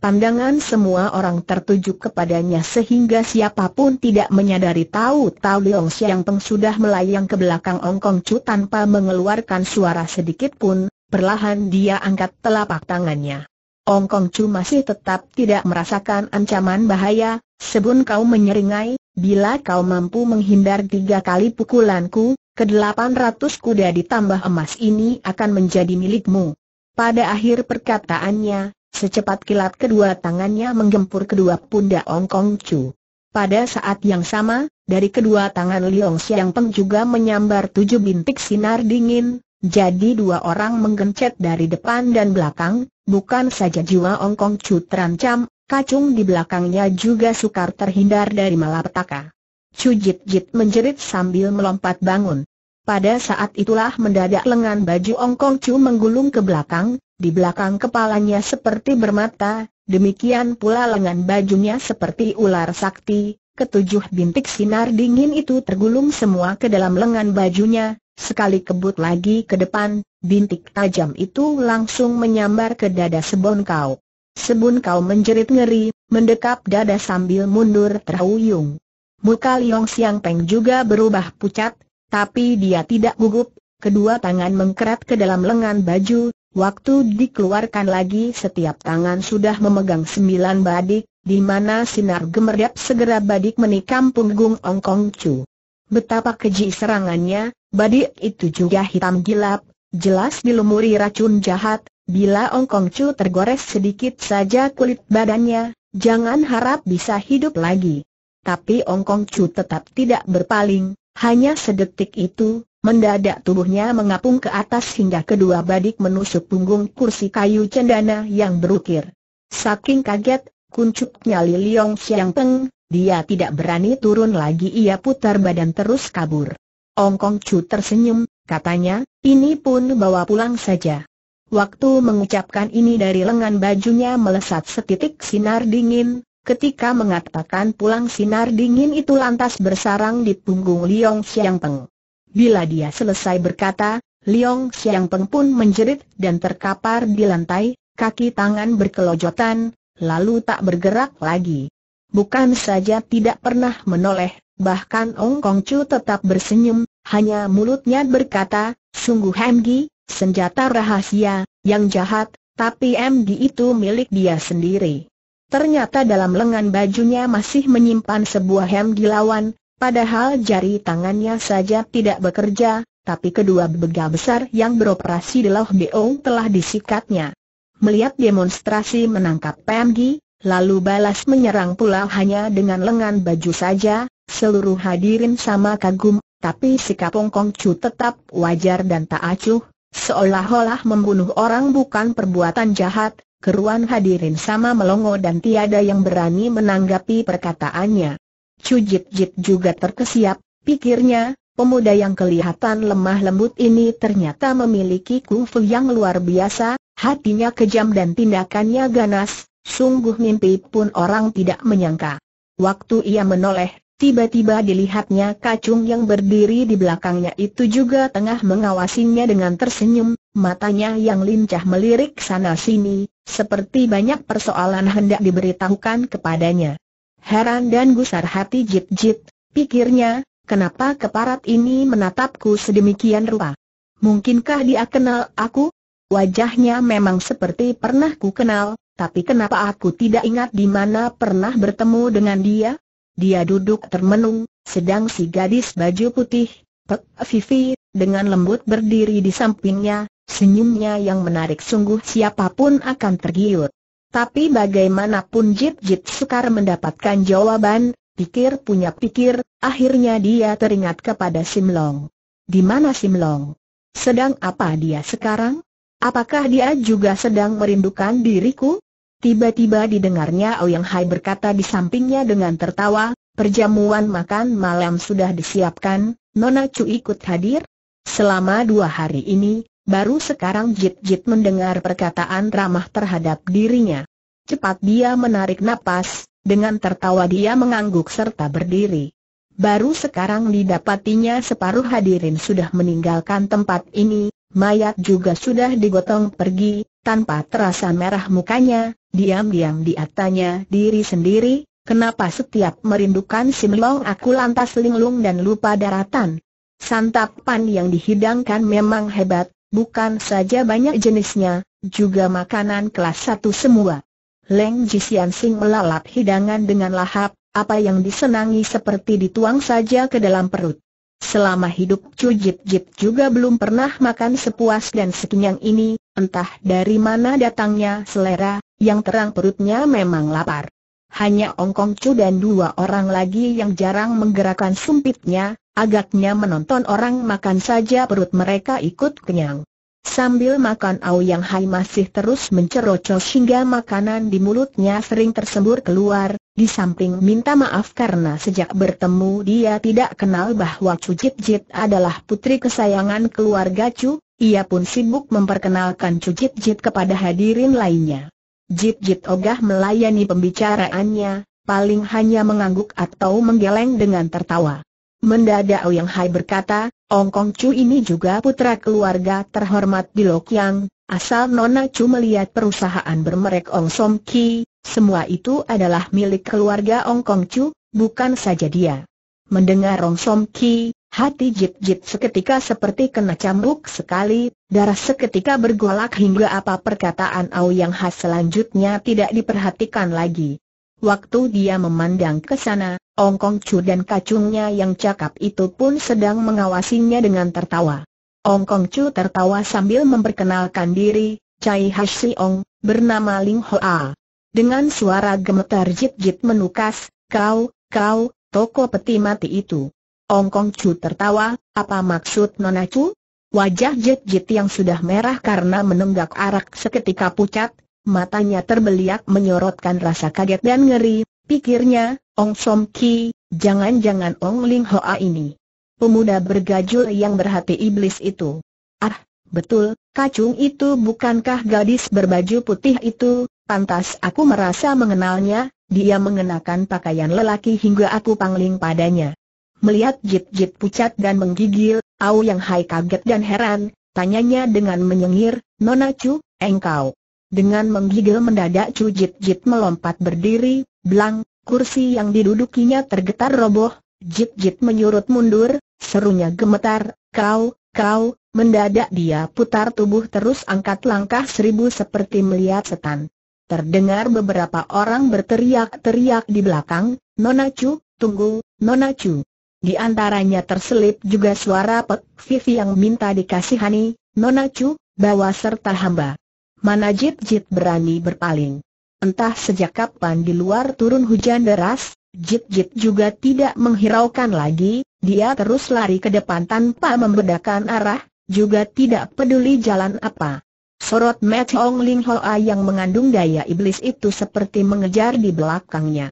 Pandangan semua orang tertuju kepadanya sehingga siapapun tidak menyadari tahu-tahu Leong Siang Peng sudah melayang ke belakang Ong Kong Chu tanpa mengeluarkan suara sedikit pun, perlahan dia angkat telapak tangannya. Ong Kong Chu masih tetap tidak merasakan ancaman bahaya, sebun kau menyeringai, bila kau mampu menghindar tiga kali pukulanku, ke delapan ratus kuda ditambah emas ini akan menjadi milikmu. Pada akhir perkataannya, Secepat kilat kedua tangannya menggempur kedua pundak Ong Kong Chu. Pada saat yang sama, dari kedua tangan Liong siang Peng juga menyambar tujuh bintik sinar dingin, jadi dua orang menggencet dari depan dan belakang, bukan saja jiwa Ong Kong Chu terancam, kacung di belakangnya juga sukar terhindar dari malapetaka. Chu Jit Jit menjerit sambil melompat bangun. Pada saat itulah mendadak lengan baju Ong Kong Chu menggulung ke belakang, di belakang kepalanya seperti bermata, demikian pula lengan bajunya seperti ular sakti, ketujuh bintik sinar dingin itu tergulung semua ke dalam lengan bajunya, sekali kebut lagi ke depan, bintik tajam itu langsung menyambar ke dada Sebon Kau. Sebun Kau menjerit ngeri, mendekap dada sambil mundur terhuyung. Muka Liong Siang Peng juga berubah pucat, tapi dia tidak gugup, kedua tangan mengkerat ke dalam lengan baju, Waktu dikeluarkan lagi setiap tangan sudah memegang sembilan badik, di mana sinar gemerlap segera badik menikam punggung Ong Kong Chu. Betapa keji serangannya, badik itu juga hitam gelap, jelas dilumuri racun jahat, bila Ong Kong Chu tergores sedikit saja kulit badannya, jangan harap bisa hidup lagi. Tapi Ong Kong Chu tetap tidak berpaling, hanya sedetik itu, Mendadak tubuhnya mengapung ke atas hingga kedua badik menusuk punggung kursi kayu cendana yang berukir. Saking kaget, kuncupnya Li Liong Xiang Peng, dia tidak berani turun lagi ia putar badan terus kabur. Ong Kong Chu tersenyum, katanya, ini pun bawa pulang saja. Waktu mengucapkan ini dari lengan bajunya melesat setitik sinar dingin, ketika mengatakan pulang sinar dingin itu lantas bersarang di punggung Liong Xiang Peng. Bila dia selesai berkata, Liong Siang Peng pun menjerit dan terkapar di lantai, kaki tangan berkelojotan, lalu tak bergerak lagi. Bukan saja tidak pernah menoleh, bahkan Ong Kong Chu tetap bersenyum, hanya mulutnya berkata, sungguh Hamgi, senjata rahasia, yang jahat, tapi MG itu milik dia sendiri. Ternyata dalam lengan bajunya masih menyimpan sebuah hem lawan. Padahal jari tangannya saja tidak bekerja, tapi kedua begal besar yang beroperasi di Loh Bo telah disikatnya. Melihat demonstrasi menangkap PMG, lalu balas menyerang pula hanya dengan lengan baju saja, seluruh hadirin sama kagum, tapi sikap Hong Kong Chu tetap wajar dan tak acuh, seolah-olah membunuh orang bukan perbuatan jahat, keruan hadirin sama melongo dan tiada yang berani menanggapi perkataannya. Cujit Jit juga terkesiap, pikirnya, pemuda yang kelihatan lemah lembut ini ternyata memiliki kungfu yang luar biasa, hatinya kejam dan tindakannya ganas, sungguh mimpi pun orang tidak menyangka. Waktu ia menoleh, tiba-tiba dilihatnya kacung yang berdiri di belakangnya itu juga tengah mengawasinya dengan tersenyum, matanya yang lincah melirik sana-sini, seperti banyak persoalan hendak diberitahukan kepadanya. Heran dan gusar hati Jip Jip, pikirnya, kenapa keparat ini menatapku sedemikian rupa? Mungkinkah dia kenal aku? Wajahnya memang seperti pernah ku kenal, tapi kenapa aku tidak ingat di mana pernah bertemu dengan dia? Dia duduk termenung, sedang si gadis baju putih, Pek Vivi, dengan lembut berdiri di sampingnya, senyumnya yang menarik sungguh siapapun akan tergiur. Tapi bagaimanapun Jip Jip Sukar mendapatkan jawaban, pikir punya pikir, akhirnya dia teringat kepada Sim Long. Di mana Sim Long? Sedang apa dia sekarang? Apakah dia juga sedang merindukan diriku? Tiba-tiba didengarnya Ouyang Hai berkata di sampingnya dengan tertawa, perjamuan makan malam sudah disiapkan, Nona Cu ikut hadir? Selama dua hari ini, Baru sekarang Jit-Jit mendengar perkataan ramah terhadap dirinya. Cepat dia menarik napas, dengan tertawa dia mengangguk serta berdiri. Baru sekarang didapatinya separuh hadirin sudah meninggalkan tempat ini, mayat juga sudah digotong pergi, tanpa terasa merah mukanya, diam-diam diatanya diri sendiri, kenapa setiap merindukan Simlong aku lantas linglung dan lupa daratan. Santapan yang dihidangkan memang hebat, Bukan saja banyak jenisnya, juga makanan kelas satu semua. Leng Jisian Sing melalap hidangan dengan lahap, apa yang disenangi seperti dituang saja ke dalam perut. Selama hidup Chu Jip Jip juga belum pernah makan sepuas dan sekenyang ini, entah dari mana datangnya selera, yang terang perutnya memang lapar. Hanya Ongkong Chu dan dua orang lagi yang jarang menggerakkan sumpitnya, Agaknya menonton orang makan saja perut mereka ikut kenyang. Sambil makan Au Yang Hai masih terus mencerocos hingga makanan di mulutnya sering tersembur keluar, di samping minta maaf karena sejak bertemu dia tidak kenal bahwa Chu Jit Jit adalah putri kesayangan keluarga Chu, ia pun sibuk memperkenalkan Chu Jit Jit kepada hadirin lainnya. Jit Jit ogah melayani pembicaraannya, paling hanya mengangguk atau menggeleng dengan tertawa. Mendadak Ouyang Hai berkata, Ong Kong Chu ini juga putra keluarga terhormat di Lok Yang. asal Nona Chu melihat perusahaan bermerek Ong Som Ki, semua itu adalah milik keluarga Ong Kong Chu, bukan saja dia. Mendengar Ong Som Ki, hati Jip Jip seketika seperti kena cambuk sekali, darah seketika bergolak hingga apa perkataan Ouyang Hai selanjutnya tidak diperhatikan lagi. Waktu dia memandang ke sana, Ong Kong Chu dan kacungnya yang cakap itu pun sedang mengawasinya dengan tertawa. Ong Kong Chu tertawa sambil memperkenalkan diri, Cai Hsi Ong, bernama Ling Hoa. Dengan suara gemetar jit-jit menukas, kau, kau, toko peti mati itu. Ong Kong Chu tertawa, apa maksud Nona Chu? Wajah jit-jit yang sudah merah karena menenggak arak seketika pucat, matanya terbeliak menyorotkan rasa kaget dan ngeri, pikirnya, Ong Som Ki, jangan-jangan Ong Ling Hoa ini. Pemuda bergajul yang berhati iblis itu. Ah, betul, kacung itu bukankah gadis berbaju putih itu, pantas aku merasa mengenalnya, dia mengenakan pakaian lelaki hingga aku pangling padanya. Melihat Jip Jip pucat dan menggigil, Au Yang Hai kaget dan heran, tanyanya dengan menyengir, Nona Chu, engkau. Dengan menggigil mendadak Chu Jit Jit melompat berdiri, belang, kursi yang didudukinya tergetar roboh, Jit Jit menyurut mundur, serunya gemetar, kau, kau, mendadak dia putar tubuh terus angkat langkah seribu seperti melihat setan. Terdengar beberapa orang berteriak-teriak di belakang, Nona Chu, tunggu, Nona Chu. Di antaranya terselip juga suara Pek Vivi yang minta dikasihani, Nona Chu, bawa serta hamba mana Jit-Jit berani berpaling. Entah sejak kapan di luar turun hujan deras, Jit-Jit juga tidak menghiraukan lagi, dia terus lari ke depan tanpa membedakan arah, juga tidak peduli jalan apa. Sorot Mat Ong Ling Hoa yang mengandung daya iblis itu seperti mengejar di belakangnya.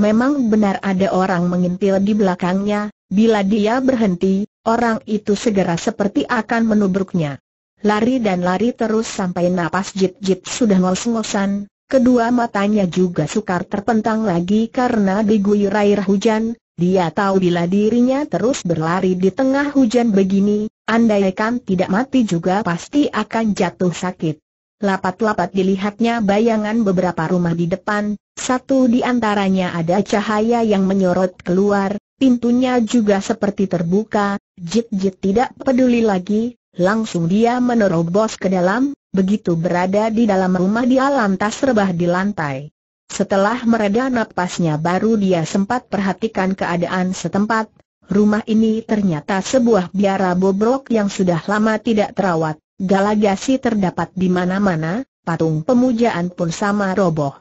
Memang benar ada orang mengintil di belakangnya, bila dia berhenti, orang itu segera seperti akan menubruknya lari dan lari terus sampai napas Jip Jip sudah ngos-ngosan, kedua matanya juga sukar terpentang lagi karena diguyur air hujan, dia tahu bila dirinya terus berlari di tengah hujan begini, andaikan tidak mati juga pasti akan jatuh sakit. Lapat-lapat dilihatnya bayangan beberapa rumah di depan, satu di antaranya ada cahaya yang menyorot keluar, pintunya juga seperti terbuka, Jit-jit tidak peduli lagi, Langsung dia menerobos ke dalam, begitu berada di dalam rumah dia lantas rebah di lantai. Setelah mereda napasnya baru dia sempat perhatikan keadaan setempat, rumah ini ternyata sebuah biara bobrok yang sudah lama tidak terawat, galagasi terdapat di mana-mana, patung pemujaan pun sama roboh.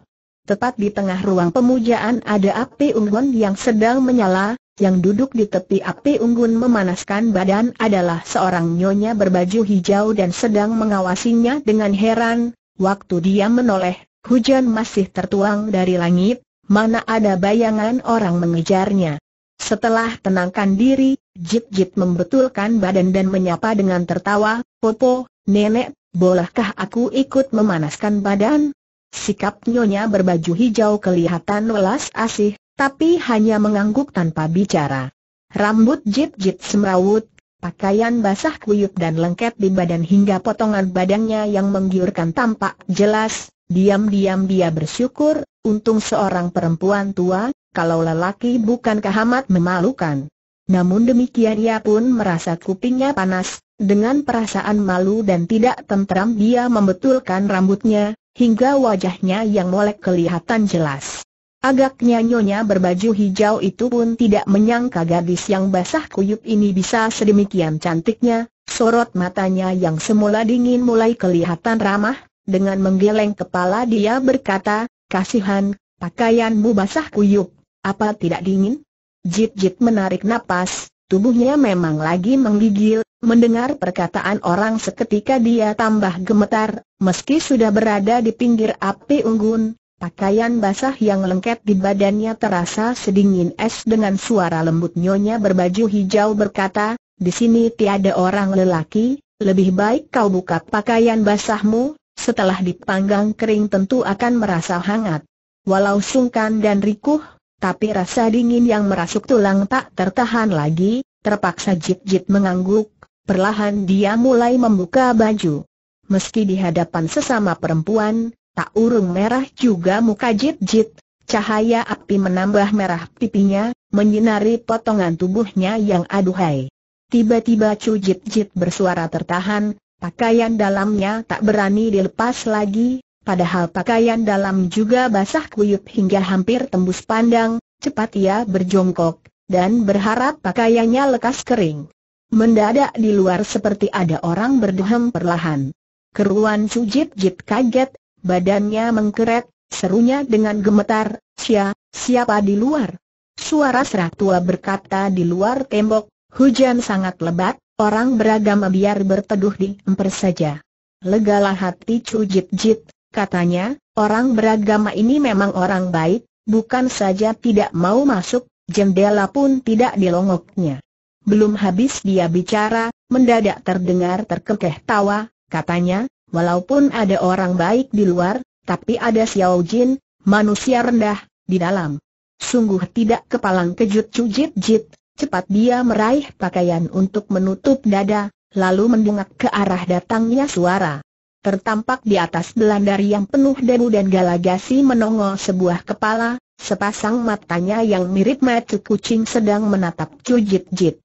Tepat di tengah ruang pemujaan ada api unggun yang sedang menyala, yang duduk di tepi api unggun memanaskan badan adalah seorang nyonya berbaju hijau dan sedang mengawasinya dengan heran. Waktu dia menoleh, hujan masih tertuang dari langit, mana ada bayangan orang mengejarnya. Setelah tenangkan diri, Jip Jip membetulkan badan dan menyapa dengan tertawa, Popo, Nenek, bolehkah aku ikut memanaskan badan? Sikap nyonya berbaju hijau kelihatan welas asih, tapi hanya mengangguk tanpa bicara. Rambut jit-jit semrawut, pakaian basah kuyup dan lengket di badan hingga potongan badannya yang menggiurkan tampak jelas, diam-diam dia bersyukur, untung seorang perempuan tua, kalau lelaki bukan kehamat memalukan. Namun demikian ia pun merasa kupingnya panas, dengan perasaan malu dan tidak tentram dia membetulkan rambutnya, hingga wajahnya yang molek kelihatan jelas. Agaknya nyonya berbaju hijau itu pun tidak menyangka gadis yang basah kuyup ini bisa sedemikian cantiknya, sorot matanya yang semula dingin mulai kelihatan ramah, dengan menggeleng kepala dia berkata, kasihan, pakaianmu basah kuyup, apa tidak dingin? Jit-jit menarik napas, tubuhnya memang lagi menggigil, mendengar perkataan orang seketika dia tambah gemetar, meski sudah berada di pinggir api unggun, Pakaian basah yang lengket di badannya terasa sedingin es dengan suara lembut nyonya berbaju hijau berkata, di sini tiada orang lelaki, lebih baik kau buka pakaian basahmu, setelah dipanggang kering tentu akan merasa hangat. Walau sungkan dan rikuh, tapi rasa dingin yang merasuk tulang tak tertahan lagi, terpaksa Jit-Jit mengangguk, perlahan dia mulai membuka baju. Meski di hadapan sesama perempuan, tak urung merah juga muka jit-jit, cahaya api menambah merah pipinya, menyinari potongan tubuhnya yang aduhai. Tiba-tiba Cu Jit-Jit bersuara tertahan, pakaian dalamnya tak berani dilepas lagi, padahal pakaian dalam juga basah kuyup hingga hampir tembus pandang, cepat ia berjongkok, dan berharap pakaiannya lekas kering. Mendadak di luar seperti ada orang berdehem perlahan. Keruan Cu Jit-Jit kaget, Badannya mengkeret, serunya dengan gemetar, Sia, siapa di luar? Suara serak tua berkata di luar tembok, hujan sangat lebat, orang beragama biar berteduh di emper saja. Legalah hati cujit jit, katanya, orang beragama ini memang orang baik, bukan saja tidak mau masuk, jendela pun tidak dilongoknya. Belum habis dia bicara, mendadak terdengar terkekeh tawa, katanya, Walaupun ada orang baik di luar, tapi ada Xiao Jin, manusia rendah, di dalam. Sungguh tidak kepalang kejut cujit jit, cepat dia meraih pakaian untuk menutup dada, lalu mendongak ke arah datangnya suara. Tertampak di atas belandari yang penuh debu dan galagasi menongol sebuah kepala, sepasang matanya yang mirip mata kucing sedang menatap cujit jit.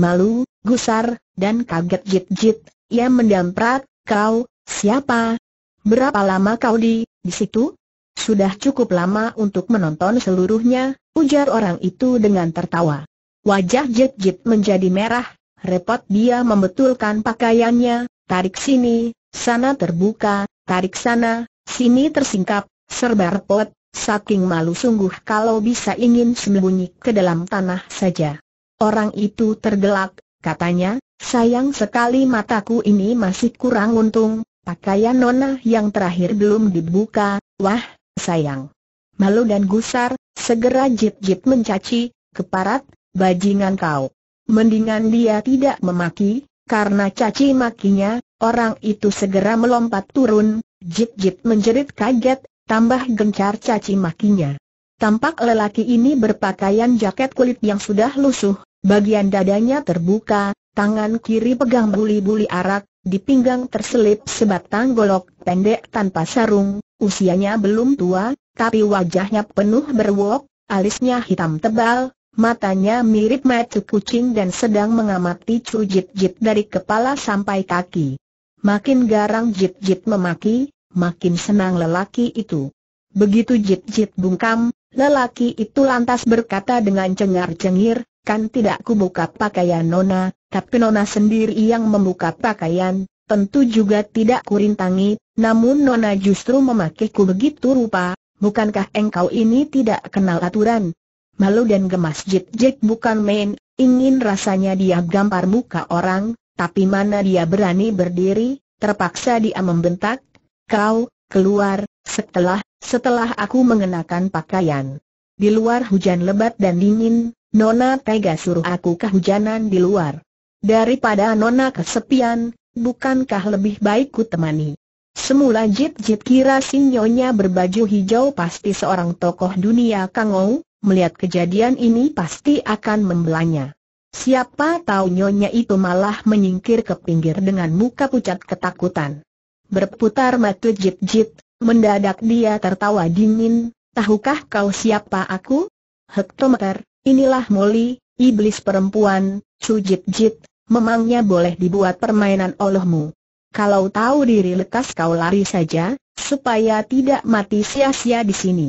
Malu, gusar, dan kaget jit jit, ia mendamprat, kau, Siapa? Berapa lama kau di, di situ? Sudah cukup lama untuk menonton seluruhnya, ujar orang itu dengan tertawa. Wajah Jip Jip menjadi merah, repot dia membetulkan pakaiannya, tarik sini, sana terbuka, tarik sana, sini tersingkap, serba repot, saking malu sungguh kalau bisa ingin sembunyi ke dalam tanah saja. Orang itu tergelak, katanya, sayang sekali mataku ini masih kurang untung, Pakaian Nona yang terakhir belum dibuka, wah, sayang. Malu dan gusar, segera Jip-Jip mencaci, keparat, bajingan kau. Mendingan dia tidak memaki, karena caci makinya, orang itu segera melompat turun, Jip-Jip menjerit kaget, tambah gencar caci makinya. Tampak lelaki ini berpakaian jaket kulit yang sudah lusuh, bagian dadanya terbuka, tangan kiri pegang buli-buli arak, di pinggang terselip sebatang golok pendek tanpa sarung, usianya belum tua, tapi wajahnya penuh berwok, alisnya hitam tebal, matanya mirip mata kucing dan sedang mengamati Chu Jit Jit dari kepala sampai kaki. Makin garang Jit Jit memaki, makin senang lelaki itu. Begitu Jit Jit bungkam, lelaki itu lantas berkata dengan cengar-cengir, kan tidak kubuka pakaian nona, tapi Nona sendiri yang membuka pakaian, tentu juga tidak kurintangi, namun Nona justru memakiku begitu rupa, bukankah engkau ini tidak kenal aturan? Malu dan gemas Jit Jack bukan main, ingin rasanya dia gampar muka orang, tapi mana dia berani berdiri, terpaksa dia membentak, kau, keluar, setelah, setelah aku mengenakan pakaian. Di luar hujan lebat dan dingin, Nona tega suruh aku kehujanan di luar. Daripada nona kesepian, bukankah lebih baik ku temani? Semula Jit Jit kira sinyonya berbaju hijau pasti seorang tokoh dunia Kangou, melihat kejadian ini pasti akan membelanya. Siapa tahu nyonya itu malah menyingkir ke pinggir dengan muka pucat ketakutan. Berputar mata Jit Jit, mendadak dia tertawa dingin, tahukah kau siapa aku? Hektometer, inilah Molly, iblis perempuan, Su Jit Jit, memangnya boleh dibuat permainan olehmu. Kalau tahu diri lekas kau lari saja, supaya tidak mati sia-sia di sini.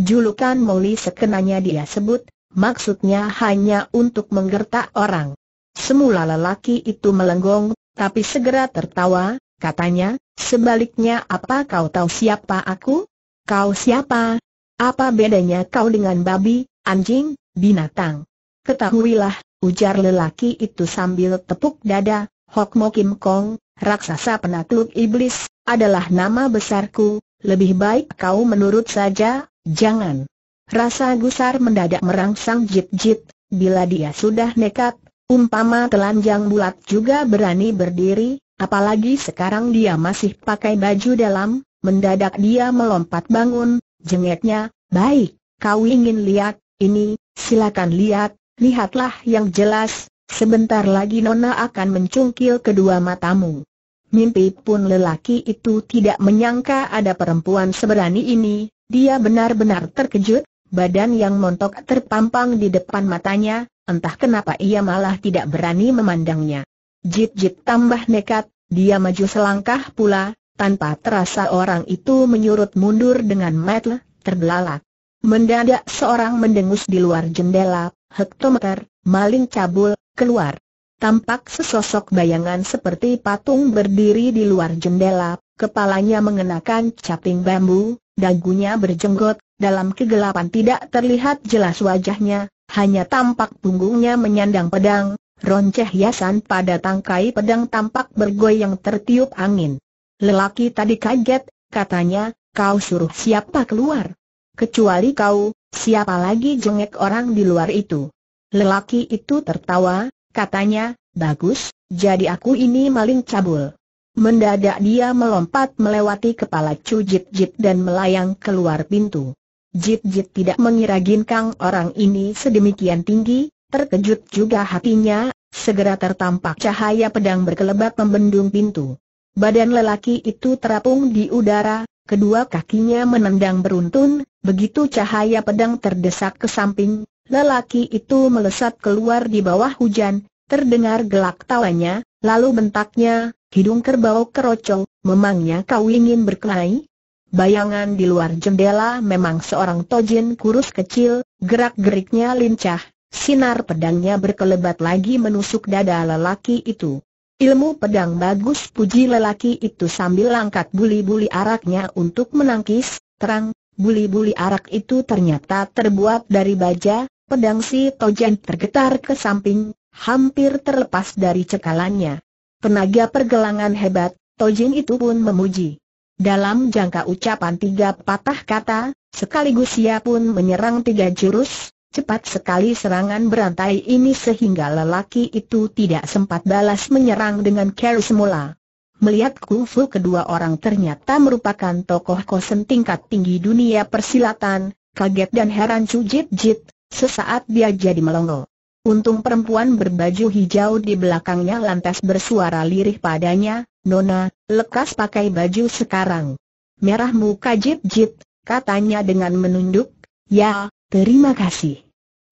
Julukan Moli sekenanya dia sebut, maksudnya hanya untuk menggertak orang. Semula lelaki itu melenggong, tapi segera tertawa, katanya, sebaliknya apa kau tahu siapa aku? Kau siapa? Apa bedanya kau dengan babi, anjing, binatang? Ketahuilah, ujar lelaki itu sambil tepuk dada, Hok Mo Kim Kong, raksasa penakluk iblis, adalah nama besarku, lebih baik kau menurut saja, jangan. Rasa gusar mendadak merangsang jit-jit, bila dia sudah nekat, umpama telanjang bulat juga berani berdiri, apalagi sekarang dia masih pakai baju dalam, mendadak dia melompat bangun, jengeknya, baik, kau ingin lihat, ini, silakan lihat, lihatlah yang jelas, sebentar lagi Nona akan mencungkil kedua matamu. Mimpi pun lelaki itu tidak menyangka ada perempuan seberani ini, dia benar-benar terkejut, badan yang montok terpampang di depan matanya, entah kenapa ia malah tidak berani memandangnya. Jit-jit tambah nekat, dia maju selangkah pula, tanpa terasa orang itu menyurut mundur dengan metel, terbelalak. Mendadak seorang mendengus di luar jendela, hektometer, maling cabul, keluar. Tampak sesosok bayangan seperti patung berdiri di luar jendela, kepalanya mengenakan caping bambu, dagunya berjenggot, dalam kegelapan tidak terlihat jelas wajahnya, hanya tampak punggungnya menyandang pedang, ronceh hiasan pada tangkai pedang tampak bergoyang tertiup angin. Lelaki tadi kaget, katanya, kau suruh siapa keluar? Kecuali kau, Siapa lagi jengek orang di luar itu? Lelaki itu tertawa, katanya, bagus, jadi aku ini maling cabul. Mendadak dia melompat melewati kepala Chu Jit Jit dan melayang keluar pintu. Jit Jit tidak mengira ginkang orang ini sedemikian tinggi, terkejut juga hatinya, segera tertampak cahaya pedang berkelebat membendung pintu. Badan lelaki itu terapung di udara, kedua kakinya menendang beruntun, begitu cahaya pedang terdesak ke samping, lelaki itu melesat keluar di bawah hujan, terdengar gelak tawanya, lalu bentaknya, hidung kerbau kerocong, memangnya kau ingin berkelahi? Bayangan di luar jendela memang seorang tojin kurus kecil, gerak-geriknya lincah, sinar pedangnya berkelebat lagi menusuk dada lelaki itu. Ilmu pedang bagus puji lelaki itu sambil langkat buli-buli araknya untuk menangkis, terang, buli-buli arak itu ternyata terbuat dari baja, pedang si Tojen tergetar ke samping, hampir terlepas dari cekalannya. Tenaga pergelangan hebat, Tojin itu pun memuji. Dalam jangka ucapan tiga patah kata, sekaligus ia pun menyerang tiga jurus, Cepat sekali serangan berantai ini sehingga lelaki itu tidak sempat balas menyerang dengan care semula. Melihat kungfu kedua orang ternyata merupakan tokoh kosen tingkat tinggi dunia persilatan, kaget dan heran cujit jit, sesaat dia jadi melongo. Untung perempuan berbaju hijau di belakangnya lantas bersuara lirih padanya, Nona, lekas pakai baju sekarang. Merah muka jit jit, katanya dengan menunduk, ya, Terima kasih.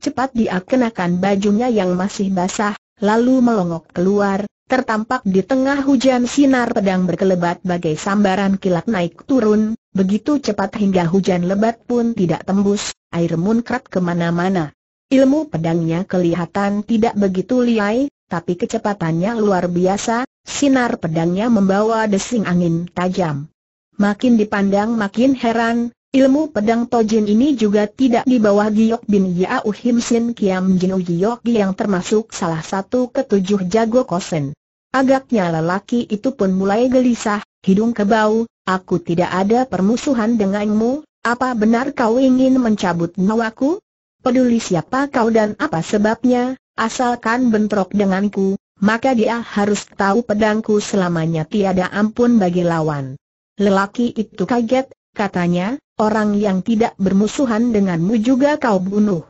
Cepat dia kenakan bajunya yang masih basah, lalu melongok keluar, tertampak di tengah hujan sinar pedang berkelebat bagai sambaran kilat naik turun, begitu cepat hingga hujan lebat pun tidak tembus, air munkrat kemana-mana. Ilmu pedangnya kelihatan tidak begitu liai, tapi kecepatannya luar biasa, sinar pedangnya membawa desing angin tajam. Makin dipandang makin heran, Ilmu pedang Tojin ini juga tidak di bawah Giok Bin Yau Him Sin Kiam Jinu Giok yang termasuk salah satu ketujuh jago kosen. Agaknya lelaki itu pun mulai gelisah, hidung kebau, aku tidak ada permusuhan denganmu, apa benar kau ingin mencabut nyawaku? Peduli siapa kau dan apa sebabnya, asalkan bentrok denganku, maka dia harus tahu pedangku selamanya tiada ampun bagi lawan. Lelaki itu kaget, katanya, Orang yang tidak bermusuhan denganmu juga kau bunuh.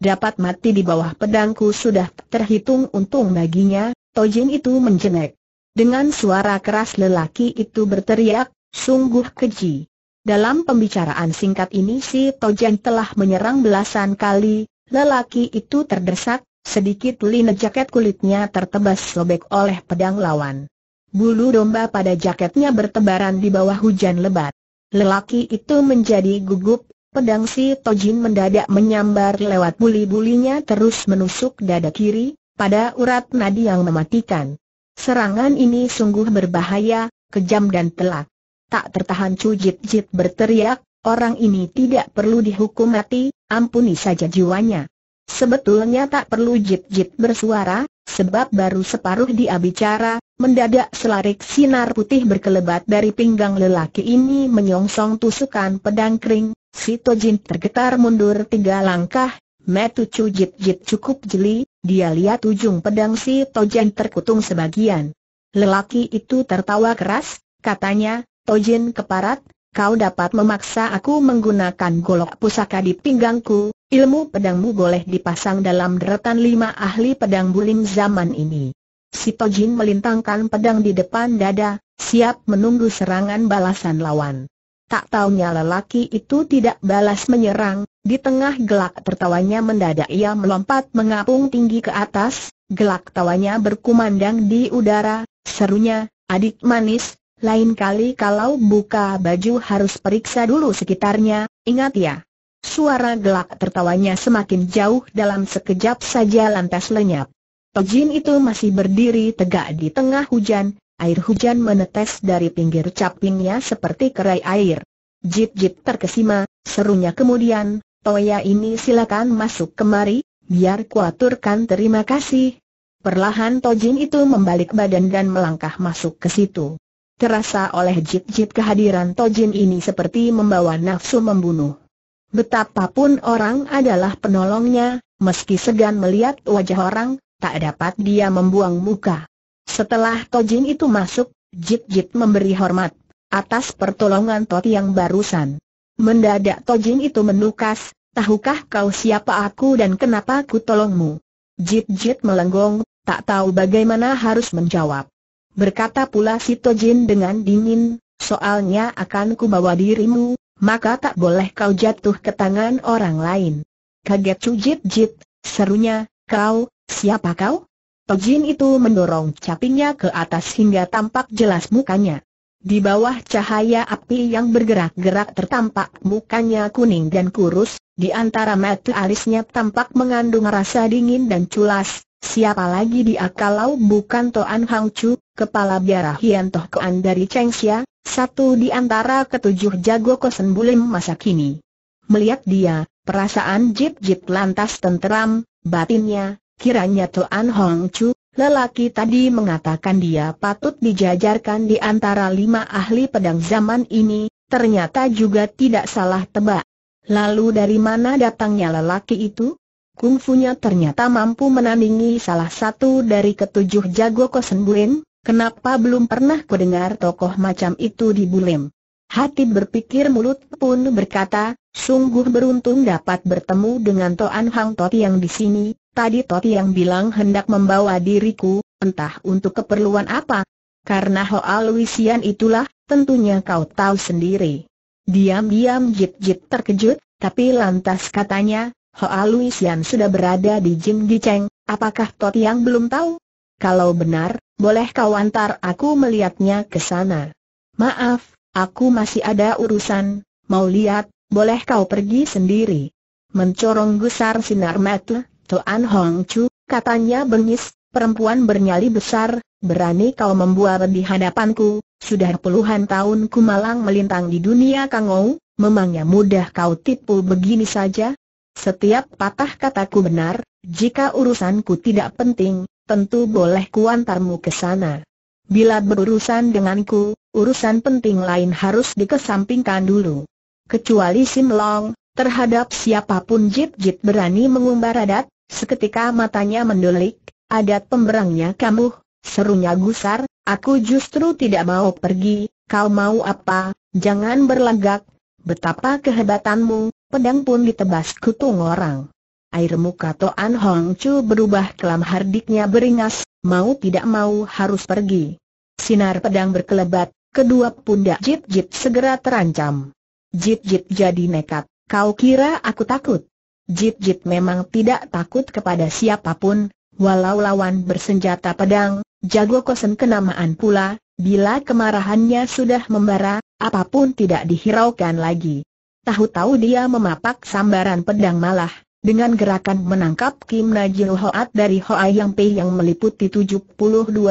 Dapat mati di bawah pedangku sudah terhitung untung baginya, Tojin itu menjenek. Dengan suara keras lelaki itu berteriak, sungguh keji. Dalam pembicaraan singkat ini si Tojin telah menyerang belasan kali, lelaki itu terdesak, sedikit lina jaket kulitnya tertebas sobek oleh pedang lawan. Bulu domba pada jaketnya bertebaran di bawah hujan lebat. Lelaki itu menjadi gugup, pedang si Tojin mendadak menyambar lewat buli-bulinya terus menusuk dada kiri, pada urat nadi yang mematikan. Serangan ini sungguh berbahaya, kejam dan telak. Tak tertahan Cujit Jit Jit berteriak, orang ini tidak perlu dihukum mati, ampuni saja jiwanya. Sebetulnya tak perlu Jit Jit bersuara, Sebab baru separuh dia bicara, mendadak selarik sinar putih berkelebat dari pinggang lelaki ini menyongsong tusukan pedang kering, si Tojin tergetar mundur tiga langkah, Metu Cujit Jit cukup jeli, dia lihat ujung pedang si Tojin terkutung sebagian. Lelaki itu tertawa keras, katanya, Tojin keparat, kau dapat memaksa aku menggunakan golok pusaka di pinggangku, ilmu pedangmu boleh dipasang dalam deretan lima ahli pedang bulim zaman ini. Si Tojin melintangkan pedang di depan dada, siap menunggu serangan balasan lawan. Tak taunya lelaki itu tidak balas menyerang, di tengah gelak tertawanya mendadak ia melompat mengapung tinggi ke atas, gelak tawanya berkumandang di udara, serunya, adik manis, lain kali kalau buka baju harus periksa dulu sekitarnya, ingat ya. Suara gelak tertawanya semakin jauh dalam sekejap saja lantas lenyap. Tojin itu masih berdiri tegak di tengah hujan, air hujan menetes dari pinggir capingnya seperti kerai air. Jip-jip terkesima, serunya kemudian, Toya ini silakan masuk kemari, biar kuaturkan terima kasih. Perlahan Tojin itu membalik badan dan melangkah masuk ke situ. Terasa oleh Jip Jip kehadiran Tojin ini seperti membawa nafsu membunuh. Betapapun orang adalah penolongnya, meski segan melihat wajah orang, tak dapat dia membuang muka. Setelah Tojin itu masuk, Jip Jip memberi hormat atas pertolongan Toti yang barusan. Mendadak Tojin itu menukas, tahukah kau siapa aku dan kenapa ku tolongmu? Jip jip melenggong, tak tahu bagaimana harus menjawab. Berkata pula si Tojin dengan dingin, soalnya akan kubawa dirimu, maka tak boleh kau jatuh ke tangan orang lain. Kaget Cujit Jit, serunya, kau, siapa kau? Tojin itu mendorong capingnya ke atas hingga tampak jelas mukanya. Di bawah cahaya api yang bergerak-gerak tertampak mukanya kuning dan kurus, di antara mata alisnya tampak mengandung rasa dingin dan culas, Siapa lagi di Akalau bukan Toan Hang Chu, kepala biara Hian Toh Koan dari Chengxia, satu di antara ketujuh jago kosen bulim masa kini. Melihat dia, perasaan Jip Jip lantas tenteram, batinnya, kiranya Toan Hang Chu, lelaki tadi mengatakan dia patut dijajarkan di antara lima ahli pedang zaman ini, ternyata juga tidak salah tebak. Lalu dari mana datangnya lelaki itu? Kungfunya ternyata mampu menandingi salah satu dari ketujuh jago Kosenbuen, kenapa belum pernah kudengar tokoh macam itu di Bulim? Hati berpikir mulut pun berkata, sungguh beruntung dapat bertemu dengan Toan Hang Toti yang di sini, tadi Toti yang bilang hendak membawa diriku, entah untuk keperluan apa. Karena Hoa Luisian itulah, tentunya kau tahu sendiri. Diam-diam Jip Jip terkejut, tapi lantas katanya, Hoa Lui Sian sudah berada di Jim Giceng, apakah Tot yang belum tahu? Kalau benar, boleh kau antar aku melihatnya ke sana. Maaf, aku masih ada urusan, mau lihat, boleh kau pergi sendiri. Mencorong gusar sinar mata, Toan Hong Chu, katanya bengis, perempuan bernyali besar, berani kau membuat di hadapanku, sudah puluhan tahun ku malang melintang di dunia kangou, memangnya mudah kau tipu begini saja? Setiap patah kataku benar, jika urusanku tidak penting, tentu boleh kuantarmu ke sana. Bila berurusan denganku, urusan penting lain harus dikesampingkan dulu. Kecuali Sim Long, terhadap siapapun Jip Jip berani mengumbar adat, seketika matanya mendulik, adat pemberangnya kamu, serunya gusar, aku justru tidak mau pergi, kau mau apa, jangan berlagak, betapa kehebatanmu, pedang pun ditebas kutung orang. Air muka Toan Hong Chu berubah kelam hardiknya beringas, mau tidak mau harus pergi. Sinar pedang berkelebat, kedua pundak Jip Jip segera terancam. Jit-Jit jadi nekat, kau kira aku takut? Jit-Jit memang tidak takut kepada siapapun, walau lawan bersenjata pedang, jago kosen kenamaan pula, bila kemarahannya sudah membara, apapun tidak dihiraukan lagi. Tahu-tahu dia memapak sambaran pedang malah, dengan gerakan menangkap Kim Najil Hoat dari Hoa Yang Pei yang meliputi 72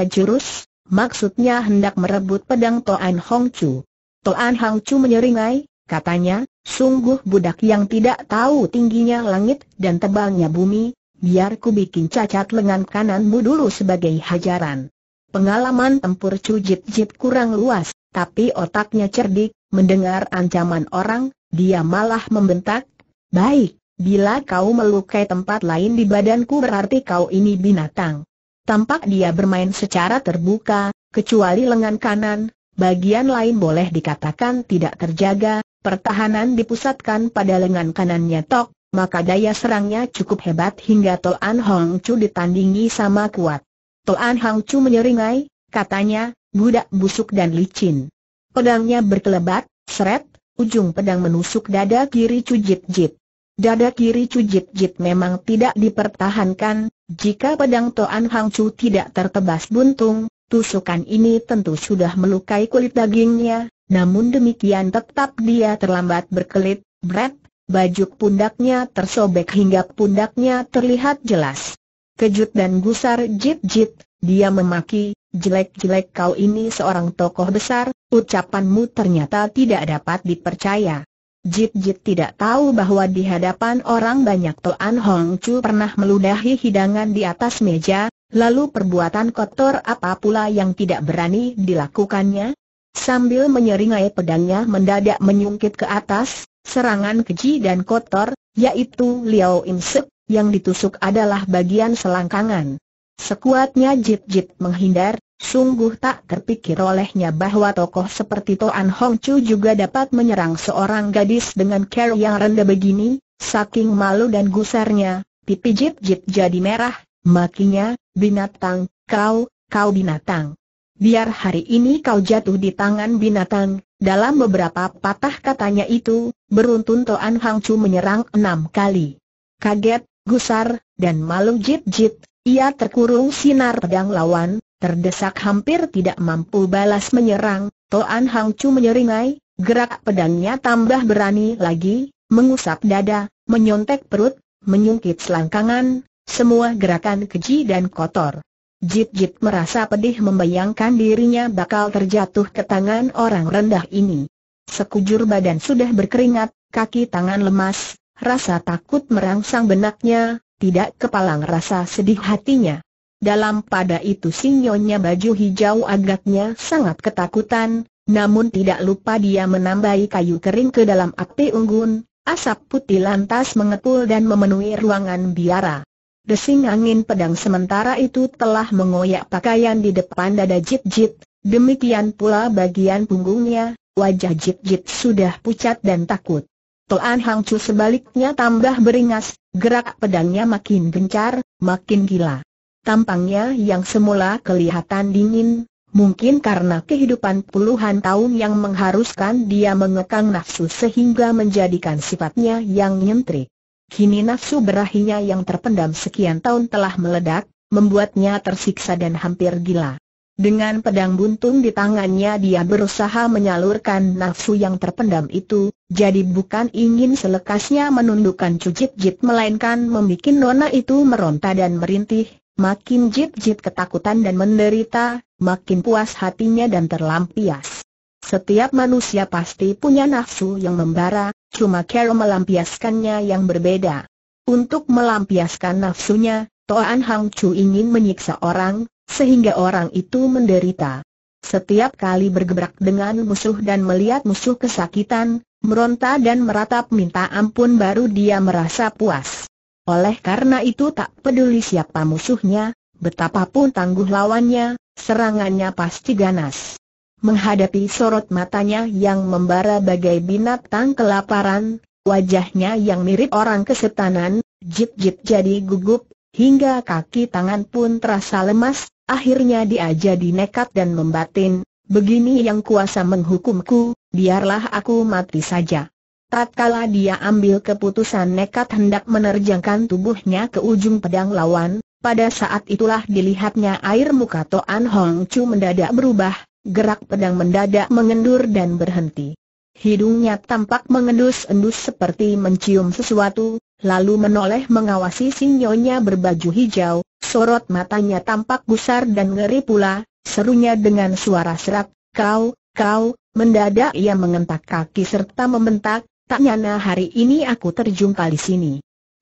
jurus, maksudnya hendak merebut pedang Toan Hong Chu. Toan Hong Chu menyeringai, katanya, sungguh budak yang tidak tahu tingginya langit dan tebalnya bumi, biar ku bikin cacat lengan kananmu dulu sebagai hajaran. Pengalaman tempur Chu Jit kurang luas, tapi otaknya cerdik, mendengar ancaman orang, dia malah membentak, Baik, bila kau melukai tempat lain di badanku berarti kau ini binatang. Tampak dia bermain secara terbuka, kecuali lengan kanan, bagian lain boleh dikatakan tidak terjaga, pertahanan dipusatkan pada lengan kanannya Tok, maka daya serangnya cukup hebat hingga Tol An Hong Chu ditandingi sama kuat. Tol An Hong Chu menyeringai, katanya, budak busuk dan licin. Pedangnya berkelebat, seret, Ujung pedang menusuk dada kiri Cujit Jit. Dada kiri Cujit Jit memang tidak dipertahankan, jika pedang Toan Hang Chu tidak tertebas buntung, tusukan ini tentu sudah melukai kulit dagingnya, namun demikian tetap dia terlambat berkelit, bret, baju pundaknya tersobek hingga pundaknya terlihat jelas. Kejut dan gusar Jit Jit, dia memaki, jelek-jelek kau ini seorang tokoh besar, ucapanmu ternyata tidak dapat dipercaya. Jit Jit tidak tahu bahwa di hadapan orang banyak Toan Hong Chu pernah meludahi hidangan di atas meja, lalu perbuatan kotor apa pula yang tidak berani dilakukannya? Sambil menyeringai pedangnya mendadak menyungkit ke atas, serangan keji dan kotor, yaitu Liao Im yang ditusuk adalah bagian selangkangan. Sekuatnya Jip Jip menghindar, sungguh tak terpikir olehnya bahwa tokoh seperti Toan Hong Chu juga dapat menyerang seorang gadis dengan care yang rendah begini, saking malu dan gusarnya, pipi Jip Jip jadi merah, makinya, binatang, kau, kau binatang. Biar hari ini kau jatuh di tangan binatang, dalam beberapa patah katanya itu, beruntun Toan Hong Chu menyerang enam kali. Kaget, gusar, dan malu Jip Jip. Ia terkurung sinar pedang lawan, terdesak hampir tidak mampu balas menyerang, Toan Hang Chu menyeringai, gerak pedangnya tambah berani lagi, mengusap dada, menyontek perut, menyungkit selangkangan, semua gerakan keji dan kotor. Jit-jit merasa pedih membayangkan dirinya bakal terjatuh ke tangan orang rendah ini. Sekujur badan sudah berkeringat, kaki tangan lemas, rasa takut merangsang benaknya, tidak kepalang rasa sedih hatinya. Dalam pada itu sinyonya baju hijau agaknya sangat ketakutan, namun tidak lupa dia menambahi kayu kering ke dalam api unggun, asap putih lantas mengepul dan memenuhi ruangan biara. Desing angin pedang sementara itu telah mengoyak pakaian di depan dada Jit-Jit, demikian pula bagian punggungnya, wajah Jit-Jit sudah pucat dan takut. Toan Hang Chu sebaliknya tambah beringas, gerak pedangnya makin gencar, makin gila. Tampangnya yang semula kelihatan dingin, mungkin karena kehidupan puluhan tahun yang mengharuskan dia mengekang nafsu sehingga menjadikan sifatnya yang nyentrik. Kini nafsu berahinya yang terpendam sekian tahun telah meledak, membuatnya tersiksa dan hampir gila. Dengan pedang buntung di tangannya dia berusaha menyalurkan nafsu yang terpendam itu, jadi bukan ingin selekasnya menundukkan Cujit Jit melainkan membuat nona itu meronta dan merintih, makin Jit Jit ketakutan dan menderita, makin puas hatinya dan terlampias. Setiap manusia pasti punya nafsu yang membara, cuma Carol melampiaskannya yang berbeda. Untuk melampiaskan nafsunya, Toan Hang Chu ingin menyiksa orang, sehingga orang itu menderita. Setiap kali bergebrak dengan musuh dan melihat musuh kesakitan, meronta dan meratap minta ampun baru dia merasa puas. Oleh karena itu tak peduli siapa musuhnya, betapapun tangguh lawannya, serangannya pasti ganas. Menghadapi sorot matanya yang membara bagai binatang kelaparan, wajahnya yang mirip orang kesetanan, jip-jip jadi gugup, hingga kaki tangan pun terasa lemas, akhirnya dia jadi nekat dan membatin, begini yang kuasa menghukumku, biarlah aku mati saja. Tatkala dia ambil keputusan nekat hendak menerjangkan tubuhnya ke ujung pedang lawan, pada saat itulah dilihatnya air muka Toan Hong Chu mendadak berubah, gerak pedang mendadak mengendur dan berhenti. Hidungnya tampak mengendus-endus seperti mencium sesuatu, lalu menoleh mengawasi sinyonya berbaju hijau, sorot matanya tampak gusar dan ngeri pula, serunya dengan suara serak, kau, kau, Mendadak ia mengentak kaki serta membentak, tak nyana hari ini aku terjumpa di sini.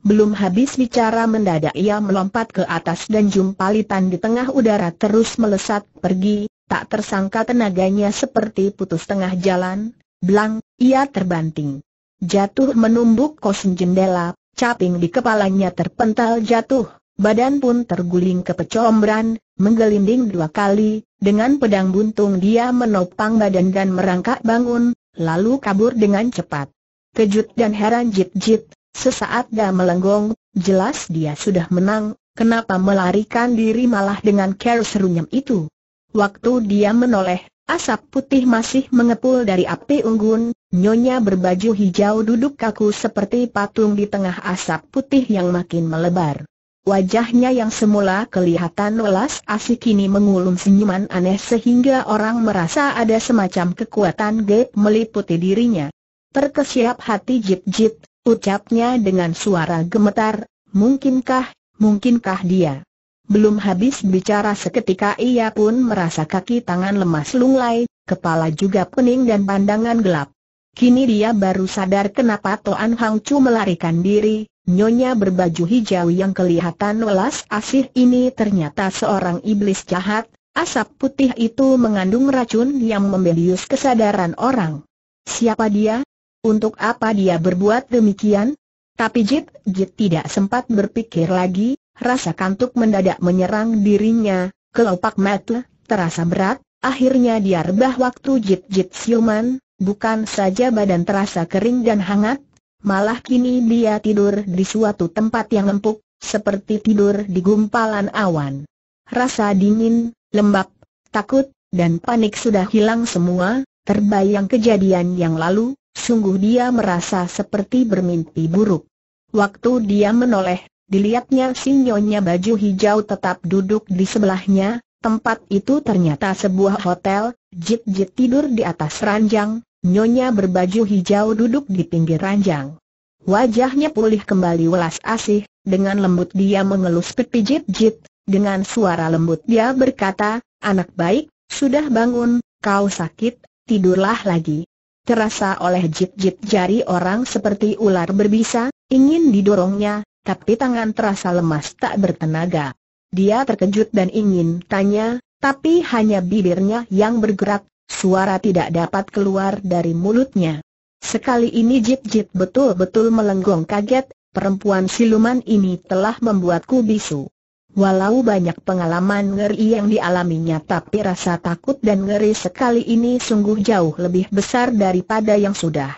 Belum habis bicara mendadak ia melompat ke atas dan jumpalitan di tengah udara terus melesat pergi, tak tersangka tenaganya seperti putus tengah jalan, belang, ia terbanting. Jatuh menumbuk kosong jendela, caping di kepalanya terpental jatuh badan pun terguling ke pecombran, menggelinding dua kali, dengan pedang buntung dia menopang badan dan merangkak bangun, lalu kabur dengan cepat. Kejut dan heran jit-jit, sesaat dia melenggong, jelas dia sudah menang, kenapa melarikan diri malah dengan care serunyam itu? Waktu dia menoleh, asap putih masih mengepul dari api unggun, nyonya berbaju hijau duduk kaku seperti patung di tengah asap putih yang makin melebar. Wajahnya yang semula kelihatan welas asik kini mengulum senyuman aneh sehingga orang merasa ada semacam kekuatan gap meliputi dirinya. Terkesiap hati jip-jip, ucapnya dengan suara gemetar, mungkinkah, mungkinkah dia. Belum habis bicara seketika ia pun merasa kaki tangan lemas lunglai, kepala juga pening dan pandangan gelap. Kini dia baru sadar kenapa Toan Hang Chu melarikan diri, nyonya berbaju hijau yang kelihatan welas asih ini ternyata seorang iblis jahat, asap putih itu mengandung racun yang membius kesadaran orang. Siapa dia? Untuk apa dia berbuat demikian? Tapi Jit, Jit tidak sempat berpikir lagi, rasa kantuk mendadak menyerang dirinya, kelopak mata terasa berat, akhirnya dia rebah waktu Jit Jit siuman, Bukan saja badan terasa kering dan hangat, malah kini dia tidur di suatu tempat yang empuk, seperti tidur di gumpalan awan. Rasa dingin, lembab, takut, dan panik sudah hilang semua, terbayang kejadian yang lalu, sungguh dia merasa seperti bermimpi buruk. Waktu dia menoleh, dilihatnya sinyonya baju hijau tetap duduk di sebelahnya, tempat itu ternyata sebuah hotel, Jit-Jit tidur di atas ranjang, Nyonya berbaju hijau duduk di pinggir ranjang. Wajahnya pulih kembali welas asih, dengan lembut dia mengelus pipi jit-jit, dengan suara lembut dia berkata, anak baik, sudah bangun, kau sakit, tidurlah lagi. Terasa oleh jit-jit jari orang seperti ular berbisa, ingin didorongnya, tapi tangan terasa lemas tak bertenaga. Dia terkejut dan ingin tanya, tapi hanya bibirnya yang bergerak, Suara tidak dapat keluar dari mulutnya. Sekali ini jip-jip betul-betul melenggong kaget, perempuan siluman ini telah membuatku bisu. Walau banyak pengalaman ngeri yang dialaminya tapi rasa takut dan ngeri sekali ini sungguh jauh lebih besar daripada yang sudah.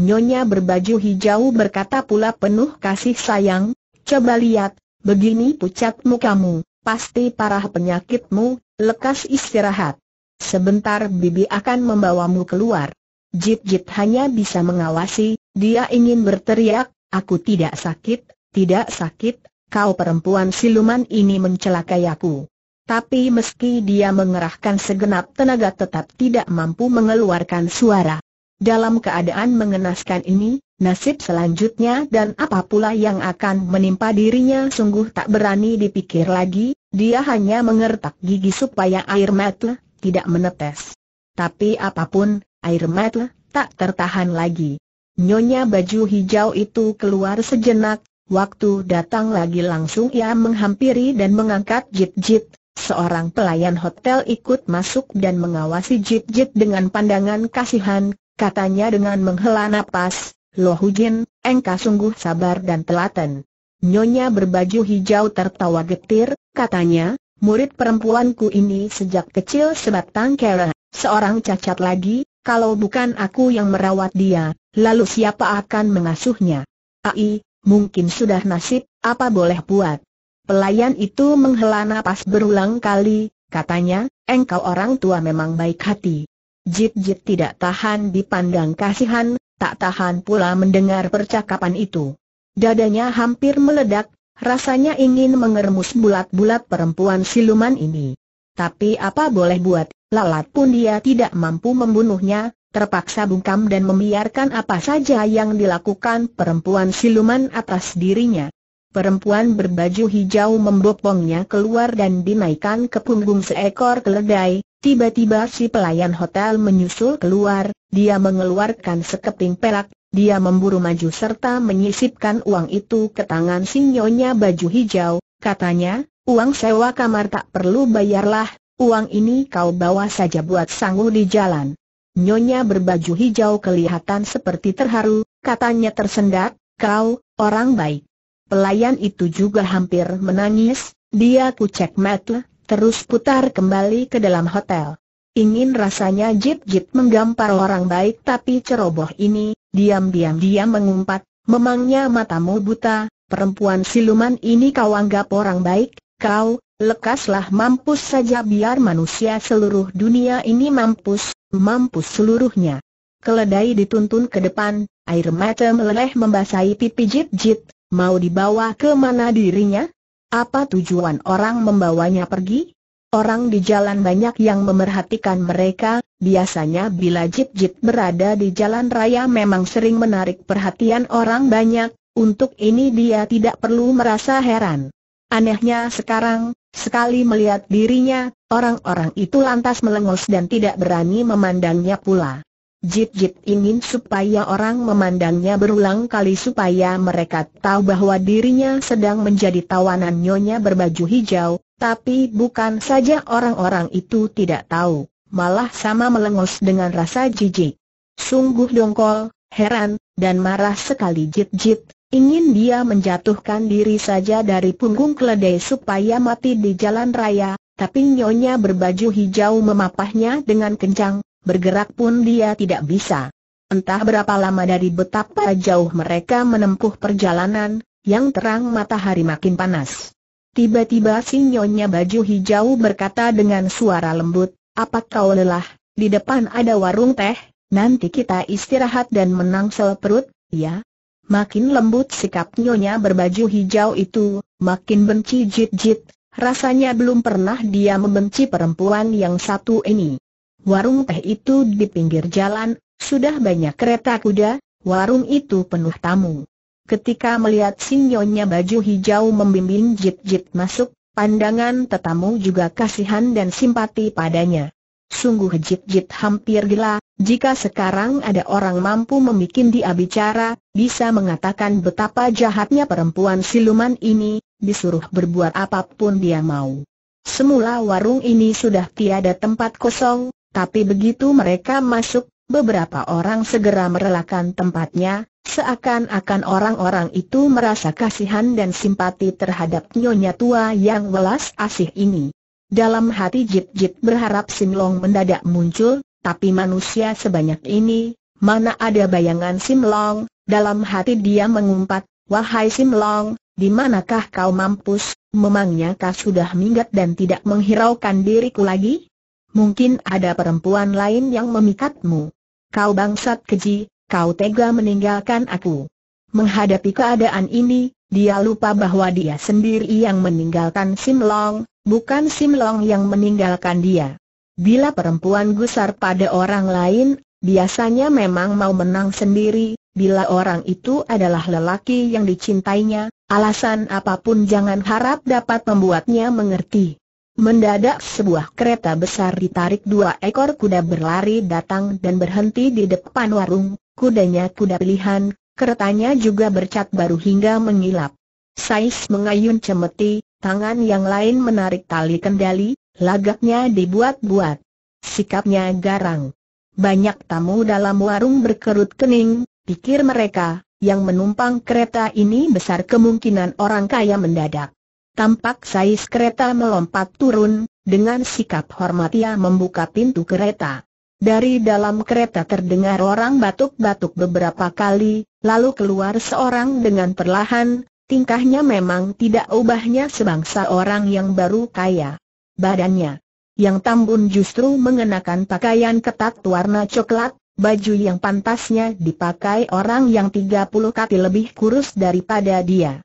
Nyonya berbaju hijau berkata pula penuh kasih sayang, coba lihat, begini pucat mukamu, pasti parah penyakitmu, lekas istirahat. Sebentar Bibi akan membawamu keluar. Jit Jit hanya bisa mengawasi, dia ingin berteriak, aku tidak sakit, tidak sakit, kau perempuan siluman ini mencelakai aku. Tapi meski dia mengerahkan segenap tenaga tetap tidak mampu mengeluarkan suara. Dalam keadaan mengenaskan ini, nasib selanjutnya dan apa pula yang akan menimpa dirinya sungguh tak berani dipikir lagi, dia hanya mengertak gigi supaya air mata tidak menetes. Tapi apapun, air mata tak tertahan lagi. Nyonya baju hijau itu keluar sejenak, waktu datang lagi langsung ia menghampiri dan mengangkat jit-jit. Seorang pelayan hotel ikut masuk dan mengawasi jit-jit dengan pandangan kasihan, katanya dengan menghela napas, Loh Jin, engkau sungguh sabar dan telaten. Nyonya berbaju hijau tertawa getir, katanya, murid perempuanku ini sejak kecil sebatang kara, seorang cacat lagi, kalau bukan aku yang merawat dia, lalu siapa akan mengasuhnya? Ai, mungkin sudah nasib, apa boleh buat? Pelayan itu menghela napas berulang kali, katanya, engkau orang tua memang baik hati. Jit-jit tidak tahan dipandang kasihan, tak tahan pula mendengar percakapan itu. Dadanya hampir meledak, Rasanya ingin mengermus bulat-bulat perempuan siluman ini. Tapi apa boleh buat, lalat pun dia tidak mampu membunuhnya, terpaksa bungkam dan membiarkan apa saja yang dilakukan perempuan siluman atas dirinya. Perempuan berbaju hijau membopongnya keluar dan dinaikkan ke punggung seekor keledai. Tiba-tiba si pelayan hotel menyusul keluar, dia mengeluarkan sekeping perak, dia memburu maju serta menyisipkan uang itu ke tangan Nyonya baju hijau, katanya, uang sewa kamar tak perlu bayarlah, uang ini kau bawa saja buat sanggul di jalan. Nyonya berbaju hijau kelihatan seperti terharu, katanya tersendat, kau, orang baik. Pelayan itu juga hampir menangis, dia kucek mata, terus putar kembali ke dalam hotel. Ingin rasanya Jip-Jip menggampar orang baik tapi ceroboh ini, diam-diam dia mengumpat, memangnya matamu buta, perempuan siluman ini kau anggap orang baik, kau, lekaslah mampus saja biar manusia seluruh dunia ini mampus, mampus seluruhnya. Keledai dituntun ke depan, air mata meleleh membasahi pipi Jip-Jip, mau dibawa ke mana dirinya? Apa tujuan orang membawanya pergi? Orang di jalan banyak yang memerhatikan mereka, biasanya bila jip-jip berada di jalan raya memang sering menarik perhatian orang banyak, untuk ini dia tidak perlu merasa heran. Anehnya sekarang, sekali melihat dirinya, orang-orang itu lantas melengos dan tidak berani memandangnya pula. Jip-jip ingin supaya orang memandangnya berulang kali supaya mereka tahu bahwa dirinya sedang menjadi tawanan nyonya berbaju hijau, tapi bukan saja orang-orang itu tidak tahu, malah sama melengos dengan rasa jijik. Sungguh dongkol, heran, dan marah sekali jit-jit, ingin dia menjatuhkan diri saja dari punggung keledai supaya mati di jalan raya, tapi nyonya berbaju hijau memapahnya dengan kencang, bergerak pun dia tidak bisa. Entah berapa lama dari betapa jauh mereka menempuh perjalanan, yang terang matahari makin panas. Tiba-tiba sinyonya baju hijau berkata dengan suara lembut, apa kau lelah, di depan ada warung teh, nanti kita istirahat dan menangsel perut, ya? Makin lembut sikap nyonya berbaju hijau itu, makin benci jit-jit, rasanya belum pernah dia membenci perempuan yang satu ini. Warung teh itu di pinggir jalan, sudah banyak kereta kuda, warung itu penuh tamu. Ketika melihat sinyonya baju hijau membimbing jit-jit masuk, pandangan tetamu juga kasihan dan simpati padanya. Sungguh jit-jit hampir gila, jika sekarang ada orang mampu membuat dia bicara, bisa mengatakan betapa jahatnya perempuan siluman ini, disuruh berbuat apapun dia mau. Semula warung ini sudah tiada tempat kosong, tapi begitu mereka masuk, beberapa orang segera merelakan tempatnya, Seakan-akan orang-orang itu merasa kasihan dan simpati terhadap nyonya tua yang welas asih ini. Dalam hati Jip Jip berharap Simlong mendadak muncul, tapi manusia sebanyak ini, mana ada bayangan Simlong, dalam hati dia mengumpat, wahai Simlong, di manakah kau mampus, memangnya kau sudah minggat dan tidak menghiraukan diriku lagi? Mungkin ada perempuan lain yang memikatmu. Kau bangsat keji, kau tega meninggalkan aku. Menghadapi keadaan ini, dia lupa bahwa dia sendiri yang meninggalkan Sim Long, bukan Sim Long yang meninggalkan dia. Bila perempuan gusar pada orang lain, biasanya memang mau menang sendiri, bila orang itu adalah lelaki yang dicintainya, alasan apapun jangan harap dapat membuatnya mengerti. Mendadak sebuah kereta besar ditarik dua ekor kuda berlari datang dan berhenti di depan warung, kudanya kuda pilihan, keretanya juga bercat baru hingga mengilap. Sais mengayun cemeti, tangan yang lain menarik tali kendali, lagaknya dibuat-buat. Sikapnya garang. Banyak tamu dalam warung berkerut kening, pikir mereka, yang menumpang kereta ini besar kemungkinan orang kaya mendadak. Tampak sais kereta melompat turun, dengan sikap hormat ia membuka pintu kereta. Dari dalam kereta terdengar orang batuk-batuk beberapa kali, lalu keluar seorang dengan perlahan, tingkahnya memang tidak ubahnya sebangsa orang yang baru kaya. Badannya yang tambun justru mengenakan pakaian ketat warna coklat, baju yang pantasnya dipakai orang yang 30 kaki lebih kurus daripada dia.